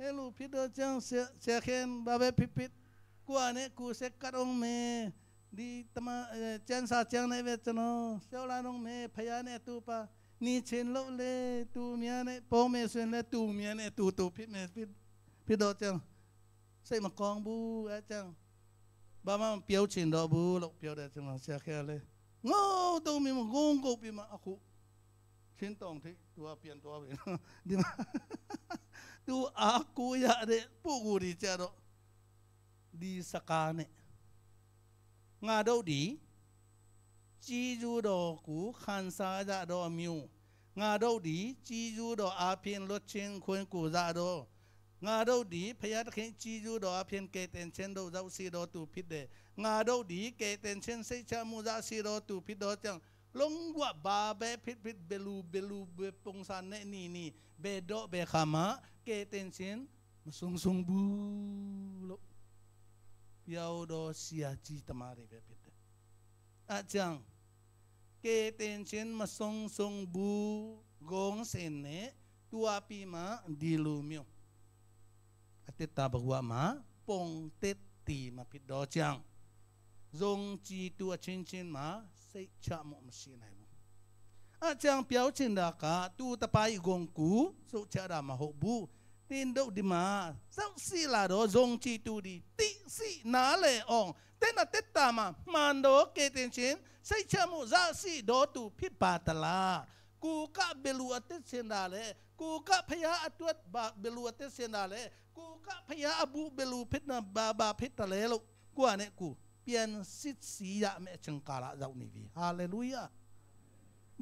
e lu pi do chang sia sia khen ba be pipit kwa ne ku se kat ong me ဒီတမကျန်စာကျန်နေပဲကျွန်တော်ရှောက်လာတော့မေဖယားနဲ့သူပါနေချင်းလို့လေသူများနဲ့ပုံမေဆွင်လဲသူများနဲ့သူသူဖြစ်မယ်ဖြစ်ဖြစ်တော့ကျွန်စိတ်မကောင်းဘူးအဲကျွန်ဘာမှပြောချင်တော့ဘူးလို့ပြောတယ်ကျွန်တော်ဆရာခဲလေငိုးတုံးမငုံကုတ်ပြီးမှအခုချင်းတောင်းထိသူကပြန်သွားပြီဒီမှာသူအာကိုရတဲ့ပုဂ္ဂိုလ်ကြီးကြတော့ဒီစကားနဲ့ငါတို့သည်ကြီးစုတော်ကိုခံစားကြတော်မျိုးငါတို့သည်ကြီးစုတော်အဖင်လွတ်ချင်းခွင့်ကိုစားတော်ငါတို့ဒီဖယားသခင်ကြီးကျိုးတော်အဖင်ကဲတင်ချင်းတို့ရောက်စီတော်သူဖြစ်တယ်ငါတို့ဒီကဲတင်ချင်းစိတ်ချမှုသာစီတော်သူဖြစ်တော်ကြောင့်လုံးဝဘာပဲဖြစ်ဖြစ်ဘလူဘလူဘပုံစံနဲ့နီနီဘေတော့ဘေခါမကဲတင်ချင်းမဆုံဆုံဘူးလို့ရောက်တော့ဆရာကြီးတမားတွေပဲဖြစ်တယ်။အကြောင်းကေတင်ချင်းမဆုံဆုံဘူးဂုံစင်နဲ့တူအပီမဒီလူမျိုးအတတဘဝမှာပုံတက်တီမဖြစ်တော့ကြောင်းဇုံကြည်တူအချင်းချင်းမှာစိတ်ချမှုမရှိနိုင်ဘူး။အကြောင်းပြောချင်တာကတူတပိုင်ဂုံကူစုချတာမဟုတ်ဘူး။သင်တို့ဒီမှာစောက်စီလာတော့ဇုံချီတူဒီတိစီနားလေအောင်တဲ့နာတက်တာမှာမှန်တော့ကေတင်ချင်းစိတ်ချမှုဇာစီတော့သူဖြစ်ပါတလားကိုကဘလူအတက်စင်တာလေကိုကဖျားအတွက်ဘလူအတက်စင်တာလေကိုကဖျားအဘူးဘလူဖြစ်နာဘာဘာဖြစ်တလေလို့ကိုကနဲ့ကိုပြန်စစ်စီရမယ်ချင်ကာလာဇောက်နေပြီဟာလေလုယာ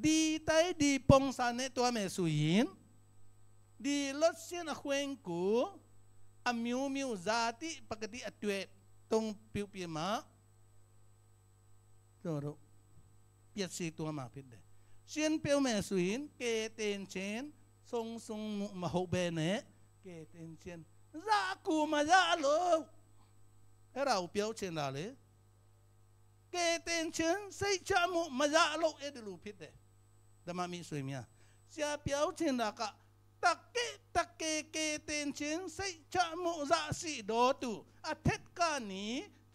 ဒီတိုင်ဒီပုံစံနဲ့တွားမယ်ဆိုရင်ဒီလော့စင်အခွင့်ကိုအမျိုးမျိုးဇာတိပကတိအတွေ့တုံပြုပြမတို့တို့ပြည့်စည်တော်မှာဖြစ်တယ်ရှင်ပြုံးမယ်ဆိုရင်ကေတင်ချင်းဆုံဆုံမဟုတ်ဘဲနဲ့ကေတင်ချင်းဇာကူမဇာလို့အဲ့ဒါကိုပြောချင်တာလေကေတင်ချင်းစိတ်ချမှုမဇာလို့အဲ့ဒီလိုဖြစ်တယ်ဓမ္မမိဆွေများဆရာပြောချင်တာက takki takki ke tin chin sai cha mu za si do tu a thet ka ni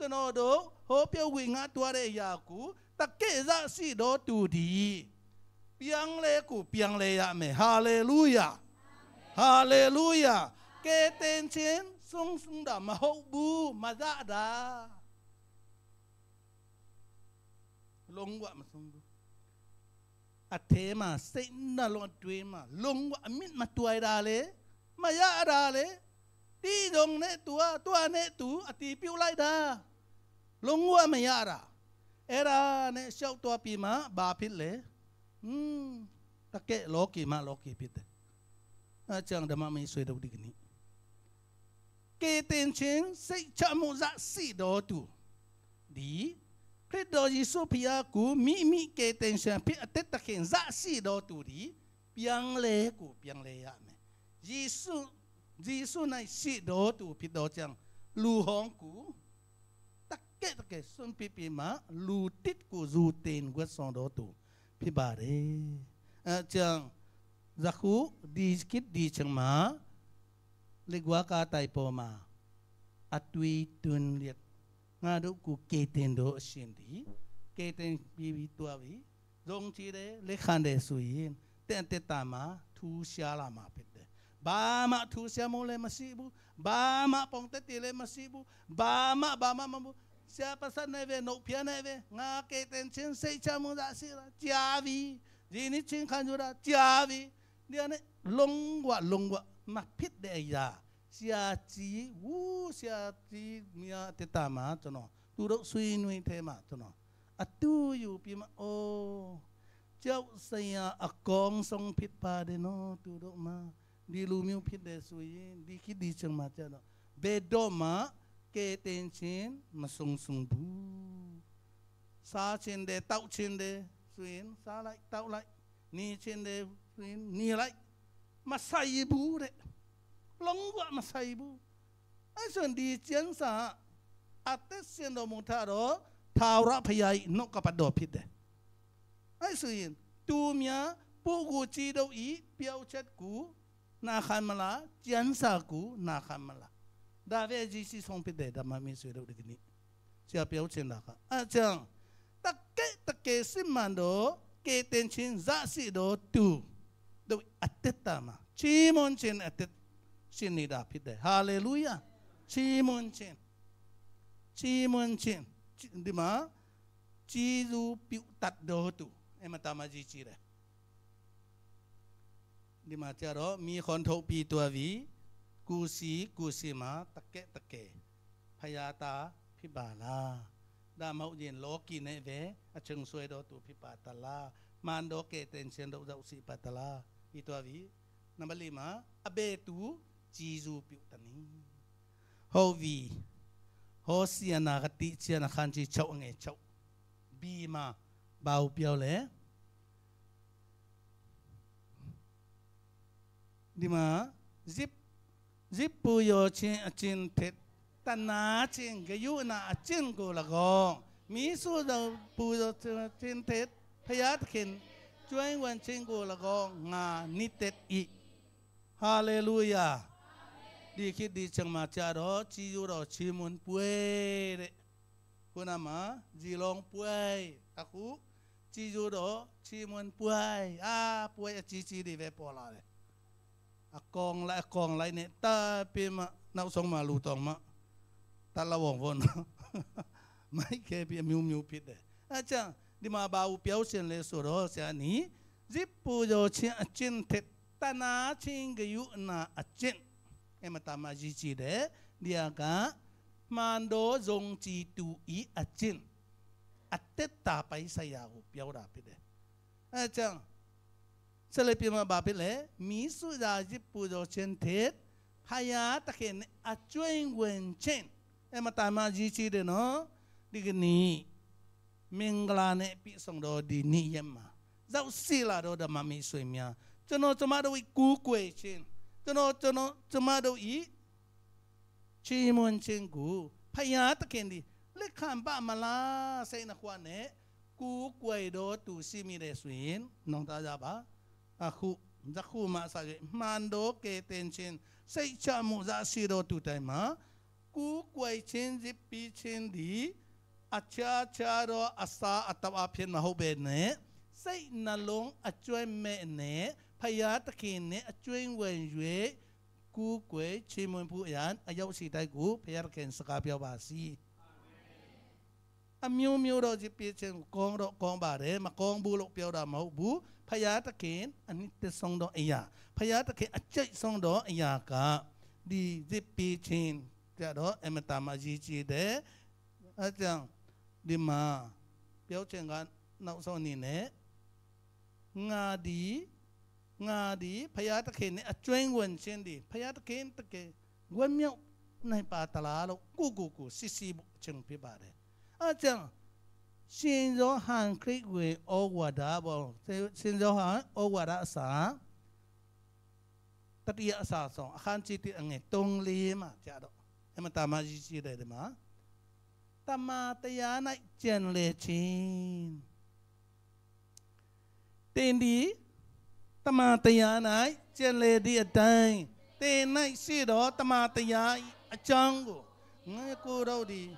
ကျွန်တော်တို့ဟောပြောဝေငါတွားတဲ့အရာကိုတကယ်စားစီတော်သူဒီပြန်လဲကိုပြန်လဲရမယ်ဟာလေလုယာဟာလေလုယာကဲတင်ချင်းဆုံဆုံတာမဟုတ်ဘူးမဇာတာလုံးဝမဆုံးဘူးအထဲမှာစိတ်နှလုံးအတွင်းမှာလုံးဝအမြင့်မတွယ်တာလေမရတာလေတီးုံနဲ့သူကသူ့နဲ့သူအတီးပြုတ်လိုက်တာလုံးဝမရတာအဲ့ဒါနဲ့ရှောက်တော့ပြီမှာဘာဖြစ်လဲဟွန်းတကယ်လောကီမှာလောကီဖြစ်တယ်အချံဓမ္မမင်းဆွေတို့ဒီကနေ့ကေတင်ချင်းစိတ်ချမှုစစီတော်သူဒီခရစ်တော်ယေရှုဖျားကိုမိမိကယ်တင်ရှင်ဖြစ်အသက်တခင်ဇာရှိတော်သူသည်ပြန်လဲကိုပြန်လဲရမယ်ယေရှုယေရှု၌ရှိတော်သူဖြစ်တော်ကြောင့်လူဟောင်းကိုတကယ်တကယ်စွန့်ပြပြမှာလူတစ်ကိုဇူတင်ဝတ်ဆောင်တော်သူဖြစ်ပါတယ်အဲကြောင့်ဇခုဒီကစ်ဒီချင်မှာလေကွာကာတိုင်ပေါ်မှာအတွေ့တွင်ရက်ငါတို့ကိုကေတင်တော်အရှင်ဒီကေတင်ပြီးပြီးတွားပြီးဇုံချီတဲ့လက်ခံတဲ့ဆိုရင်တင့်တက်တာမှာထူးရှားလာမှာဖြစ်တယ်ဘာမှထူးရှားမလို့မရှိဘူးဘာမှပုံတက်တယ်လည်းမရှိဘူးဘာမှဘာမှမဟုတ်ဆရာပစနေပဲနှုတ်ပြနေပဲငါကေတင်ချင်းစိတ်ချမှုသာစီရာကြာပြီဒီနေ့ချင်းခံကြတာကြာပြီဒီနေ့လုံကလုံကမဖြစ်တဲ့အရာဆရာကြီးဝူးဆရာကြီးမြတ်တတမှာကျွန်တော်သူတို့ဆွေးနွေးထဲမှာကျွန်တော်အတူอยู่ပြမအိုးကျောက်ဆရာအကောင်ဆုံးဖြစ်ပါတယ်နော်သူတို့မှာဒီလူမျိုးဖြစ်တယ်ဆိုရင်ဒီခေတ်ဒီချိန်မှာကျတော့ဘယ်တော့မှကဲတင်ချင်းမဆုံဆုံဘူးစားချင်းတယ်တောက်ချင်းတယ်ဆိုရင်စားလိုက်တောက်လိုက်နေချင်းတယ်ဆိုရင်နေလိုက်မဆိုင်ဘူးတဲ့ longgwa masaibu asun di cian sa ate sian do mung tha do thawra phayai nok ka pad do phit de ai suin tu mia pu gu chi do i piao chat ku na khan sa ku na khan mala da ve ji si song phit de da ma mi sui do de ni sia piao chen da ka a chang ta ke ta ke man do ke ten chin za si do tu do atet ta ma chi mon atet ရှင်နေတာဖြစ်တယ်ဟာလေလုယာချီးမွမ်းခြင်းချီးမွမ်းခြင်းဒီမှာကျေးဇူးပြုတတ်တော်သူအမတမကြီးကြီးတယ်ဒီမှာကြတော့မိခွန်ထုတ်ပြီးတော်ပြီကုစီကုစီမှာတကဲ့တကဲ့ဖယားတာဖြစ်ပါလားဒါမဟုတ်ရင်လောကီနဲ့ပဲအချင်းဆွဲတော်သူဖြစ်ပါတလားမန်တော့ကဲတင်ရှင်တော့ဇောက်စီပါတလားဤတော်ပြီနံပါတ်၄မှာအဘေတူ chi du piu tani ho vi ho si na ga ti chi na khan chi chau nge chau bi ma bao piao le đi mà zip zip bu yo chin chin pet ta na chin cái yu na chin cô là go mi su da bu yo chin pet payat khin chuan wan chin cô là go nga ni tet i hallelujah ဒီခေတ်ဒီချင်မှာကြတော့ជីရိုးတော့ချီမွန်ပွဲတဲ့ခုနမှာជីလောင်ပွဲအခုជីရိုးတော့ချီမွန်ပွဲအာပွဲအချီချီတွေပဲပေါ်လာတယ်အကောင်လိုက်အကောင်လိုက်နဲ့တာပေးမနောက်ဆုံးမှလူတောင်မှတလဝုံဖုန်းမိုက်ခဲပြမျိုးမျိုးဖြစ်တယ်အချံဒီမှာဘာဘူးပြောရှင်လဲဆိုတော့ဆရာနီဇစ်ပူရောချင်းအချင်းတက်တနာချင်းကယူနာအချင်းအမတမရည်ကြည်တဲ့ဒီကမန်ဒိုဇုံချီတူဤအချင်းအတက်တာပိုင်ဆိုင်ရာကိုပြောတာဖြစ်တယ်အဲကြောင့်ဆက်လက်ပြမပါဖြစ်လေမိစုရာရစ်ပူဇော်ခြင်းတဲ့ဟာယာတခင်အကျွင်းဝင်ခြင်းအမတမရည်ကြည်တဲ့နော်ဒီကနေ့မင်္ဂလာနဲ့ပြည့်စုံတော်ဒီနေ့ရမှာရောက်စီလာတော့ဓမ္မမိတ်ဆွေများကျွန်တော်ကျမတို့ကိုးကွယ်ခြင်းကျွန်တော်ကျွန်တော်ကျမတို့ဤချီးမွမ်းခြင်းကိုဖယားသခင်ဒီလက်ခံပါမလားစိတ်နှခွနဲ့ကူကွယ်တော်သူရှိမိတယ်ဆိုရင်နှောင်းသားကြပါအခုဇခုမဆာရဲ့မှန်တော့ကေတင်ချင်းစိတ်ချမှုသာရှိတော်သူတိုင်းမှာကူကွယ်ခြင်းဇပီခြင်းဒီအချာချာတော့အစာအတဝအဖြစ်မဟုတ်ပဲနဲ့စိတ်နှလုံးအကျွဲ့မဲ့နဲ့ဖယားသခင်နဲ့အကျွင်းဝင်၍ကူးကွယ်ချီးမွမ်းဖို့အရန်အယောက်စီတိုက်ကိုဖယားသခင်စကားပြောပါစီအမျိုးမျိုးတော့ဒီပြည့်ချင်းကောင်းတော့ကောင်းပါတယ်မကောင်းဘူးလို့ပြောတာမဟုတ်ဘူးဖယားသခင်အနိတဆုံးတော့အရာဖယားသခင်အကျိတ်ဆုံးတော့အရာကဒီဒီပြည့်ချင်းကြတော့အမတမကြီးကြီးတယ်အဲကြောင့်ဒီမှာပြောချင်ကနောက်ဆုံးအနေနဲ့ငါဒီငါသည်ဖယားသခင်နဲ့အကျွမ်းဝင်ခြင်းသည်ဖယားသခင်တကယ်ဝမ်းမြောက်နိုင်ပါတလားလို့ကိုကိုကိုစစ်စစ်ခြင်းဖြစ်ပါတယ်အဲကြောင့်ရှင်ဇောဟန်ခရစ်ဝင်ဩဝါဒဘောရှင်ဇောဟန်ဩဝါဒအစာတတိယအစာဆောင်အခန်းကြီးတအငယ်3လေးမှာကြာတော့အမတာမရှိရှိတယ်ဒီမှာတမတရား၌ကြံလေခြင်းတင်ဒီတမန်တရား၌ကျင်လေသည့်အတိုင်းသင်၌ရှိသောတမန်တရားအကြောင်းကိုငါကိုယ်တော်သည်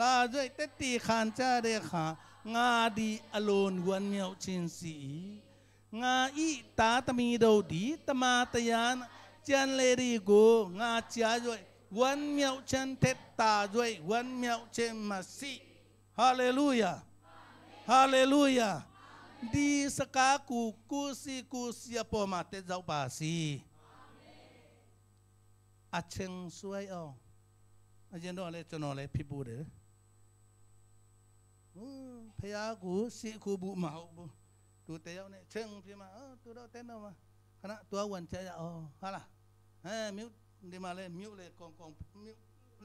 လာကြွေတက်တီခံကြတဲ့အခါငါသည်အလိုနွမ်းမြောက်ခြင်းစီငါဤသားသမီးတို့သည်တမန်တရားကျန်လေဒီကိုငါကြားကြွေဝမ်းမြောက်ခြင်းတက်တာကြွေဝမ်းမြောက်ခြင်းမရှိဟာလေလုယာဟာလေလုယာ di sakaku kusi kusi apo mate zau pasi aceng suai o ajen do le chono le phibu de hmm, phaya ku si ku bu mau bu tu teo ne cheng phi ma ờ, tu do ten ma kana tua wan cha ya o hala ha miu đi mà miu le con con miu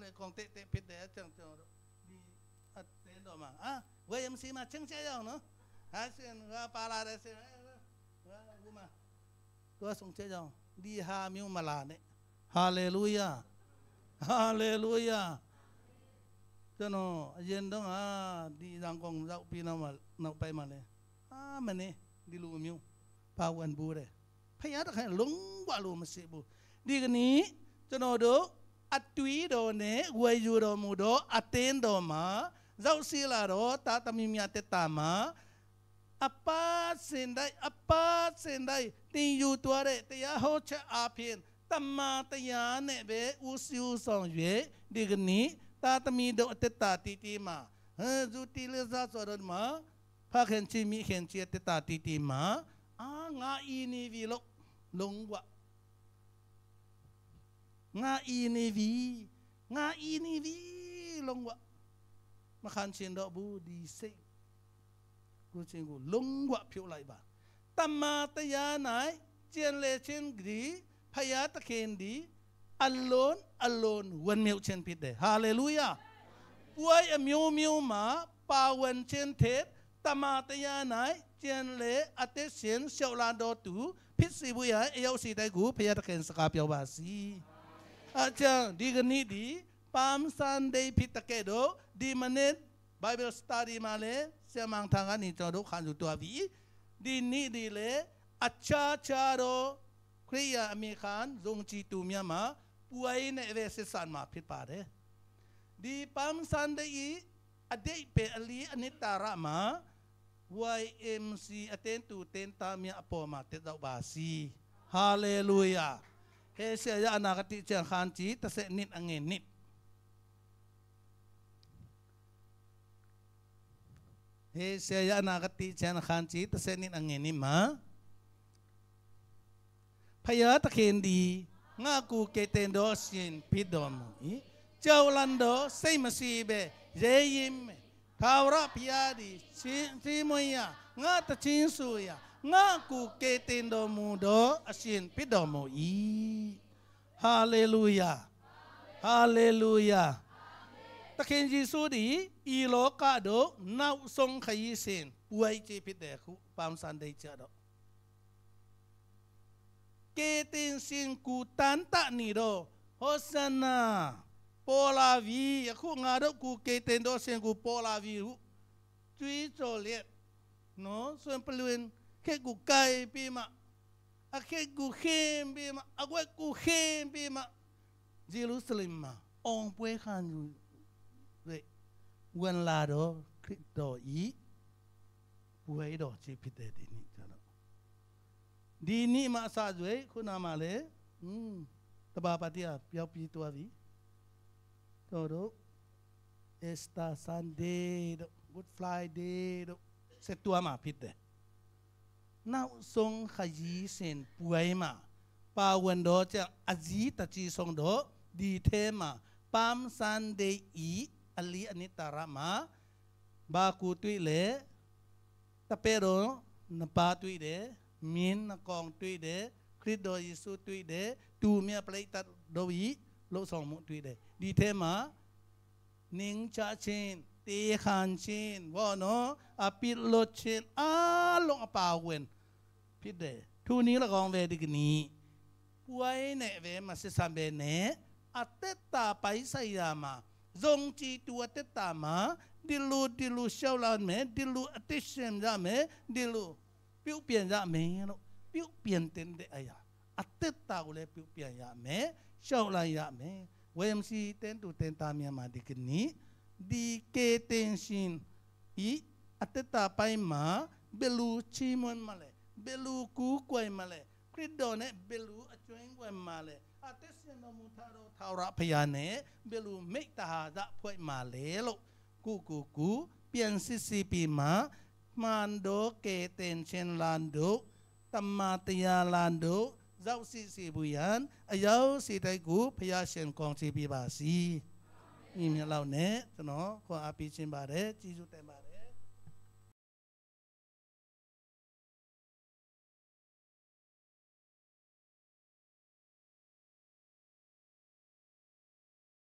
le con te te pit de cheng cho đi at do ma ah, vậy si ma cheng dạ cha yau no ဟာစင်ကပါလာတယ်စင်ဟာဘုမတို့ဆုံးချေကြောင်းဒီဟာမျိုးမလာနဲ့ဟာလေလုယာဟာလေလုယာကျွန်တော်အရင်တော့ဟာဒီအံကောင်ရောက်ပြီးတော့မှနောက်ပိုင်းမှလဲအာမနေဒီလိုမျိုးပါဝင်ဘူးတယ်ဖခင်တခါလုံးဝလို့မရှိဘူးဒီကနေ့ကျွန်တော်တို့အတွေးတော်နဲ့ဝယ်ယူတော်မူသောအတင်းတော်မှာရောက်စီလာတော့တာသမီးများတက်တာမှာအပါစင်တိုင်းအပါစင်တိုင်းတင်ယူသွားတဲ့တရားဟောချက်အပြင်တမ္မာတရားနဲ့ပဲဥစူဆောင်၍ဒီကနေ့တာသမီတို့အတ္တတီတီမှာဟန်ဇူတီလဇာဆိုရမှာဖခင်ချီမိခင်ချီတတတီတီမှာအာငါဤနေပြီလို့လုံးဝငါဤနေပြီငါဤနေပြီလုံးဝမခန့်ချင်တော့ဘူးဒီစိတ်ကိုခြင်းကိုလုံးဝဖြိုးလိုက်ပါတမ္မာတရား၌ကျင်လေခြင်းဒီဖယားတခင်ဒီအလုံးအလုံးဝန်မြုပ်ခြင်းဖြစ်တယ်ဟာလေလုယာပွိုင်းအမျိုးမျိုးမှာပါဝင်ခြင်းထက်တမ္မာတရား၌ကျင်လေအသက်ရှင်ရှောက်လာတော်သူဖြစ်စီဘူးရအယောက်စီတိုက်ကိုဖယားတခင်စကားပြောပါစီအကြောင်းဒီကနေ့ဒီ Palm Sunday ဖြစ်တဲ့တော့ဒီမနေ့ Bible Study မှာလည်းဆရာမန်ထာကနေကျွန်တော်တို့ခံယူတော်ပြီဒီနေ့ဒီလေအချာချာတော့ခရိယာအမေခန်ဇုံချီတူမြန်မာပူအိနဲ့ရဲစစ်ဆန်မှာဖြစ်ပါတယ်ဒီပမ်ဆန်ဒီအဒိတ်ပေအလီအနိတာရမှာ YMC အတင်းတူတင်းသားမြအပေါ်မှာတက်တော့ပါစီဟာလေလုယာဟေရှေရအနာဂတိချန်ခန်ချီတဆက်နစ်အငယ်နစ် he siya nakati chan khanchi tasenin angeni ma phaya takendi nga ku keten do sin pidom i chawlando sei masibe yeyim kawra piadi simoya nga tachin suya nga ku keten do mu do asin pidom i hallelujah hallelujah သခင်ယေရှုသည်ဤလောကသို့နောက်ဆုံးခရီးစဉ်ပွိုင်ကြည့်ဖြစ်တဲ့ခုပမ်စန်ဒေချာတော့ကေတင်စင်ကူတန်တနီရောဟောဆနာပေါ်လာပြီအခုငါတို့ကူကေတင်တော့စင်ကူပေါ်လာပြီဟုကြွေးကြော်လျက်နော်ဆွန်ပလွင်ခေကူကိုင်ပြီးမှအခေကူခင်ပြီးမှအကွက်ကူခင်ပြီးမှဂျေရုဆလင်မှာအောင်ပွဲခံယူเวลาดอกคริดอกอีป่วยดอกจีพิเตดินี่จ้ะเนาะดีนี่มาสะจวยคุณามาเลยอืมตบาปัติอ่ะเปียวปีตัวดีตัอดอเอสตาซันเดดอกุดฟลายเดดอกเซตัวมาพิเตนาสงขยี้เส้นป่วยมาป่าวันดอกจะอจีตจีสงดอกดีเทมาปามซันเดอีအလီအနိတာရမှာဘာကူတွေ့လေတပေတော့နပါတွေ့တယ်မြင်းနကောင်တွေ့တယ်ခရစ်တော်ယေရှုတွေ့တယ်သူမြတ်ပရိသတ်တို့ဤလှုပ်ဆောင်မှုတွေ့တယ်ဒီထဲမှာနင်းချချင်းတေခန်ချင်းဘောနောအပိလောချင်းအလုံးအပါဝင်ဖြစ်တယ်သူနည်းလကောင်ပဲဒီကနီပွိုင်းနဲ့ပဲမစစ်ဆံပဲနဲ့အတ္တတာပိုင်ဆိုင်ရာမှာဇုံကြည်တူအတက်တာမှာဒီလိုဒီလိုရှောက်လာမယ်ဒီလိုအတက်ရှင်ရမယ်ဒီလိုပြုတ်ပြန်ရမယ်လို့ပြုတ်ပြန်တဲ့အရာအတက်တာကိုလည်းပြုတ်ပြန်ရမယ်ရှောက်လာရမယ် WMC 10 to 10တာမြန်မာဒီကနေ့ဒီကေတင်ရှင်ဤအတက်တာပိုင်းမှာဘယ်လိုချီးမွမ်းမလဲဘယ်လိုကူးကွယ်မလဲခရစ်တော်နဲ့ဘယ်လိုအကျွမ်းကွယ်မလဲအသစ္စနမုထာရောထာဝရဘုရားနဲ့ဘယ်လိုမိတ်တဟာသဖွဲ့မှာလဲလို့ကုကုကုပြန်စစ်စီပီမှာမန်ဒိုကေတန်ချင်လန်ဒိုတမ္မာတယာလန်ဒိုဇောက်စီစီဘူးယန်အယောစီတိုက်ကိုဘုရားရှင်ကောင်းချီးပေးပါစီ။ဤမြောက်နဲ့ကျွန်တော်ခေါ်အားပေးခြင်းပါတယ်ကျေးဇူးတင်ပါ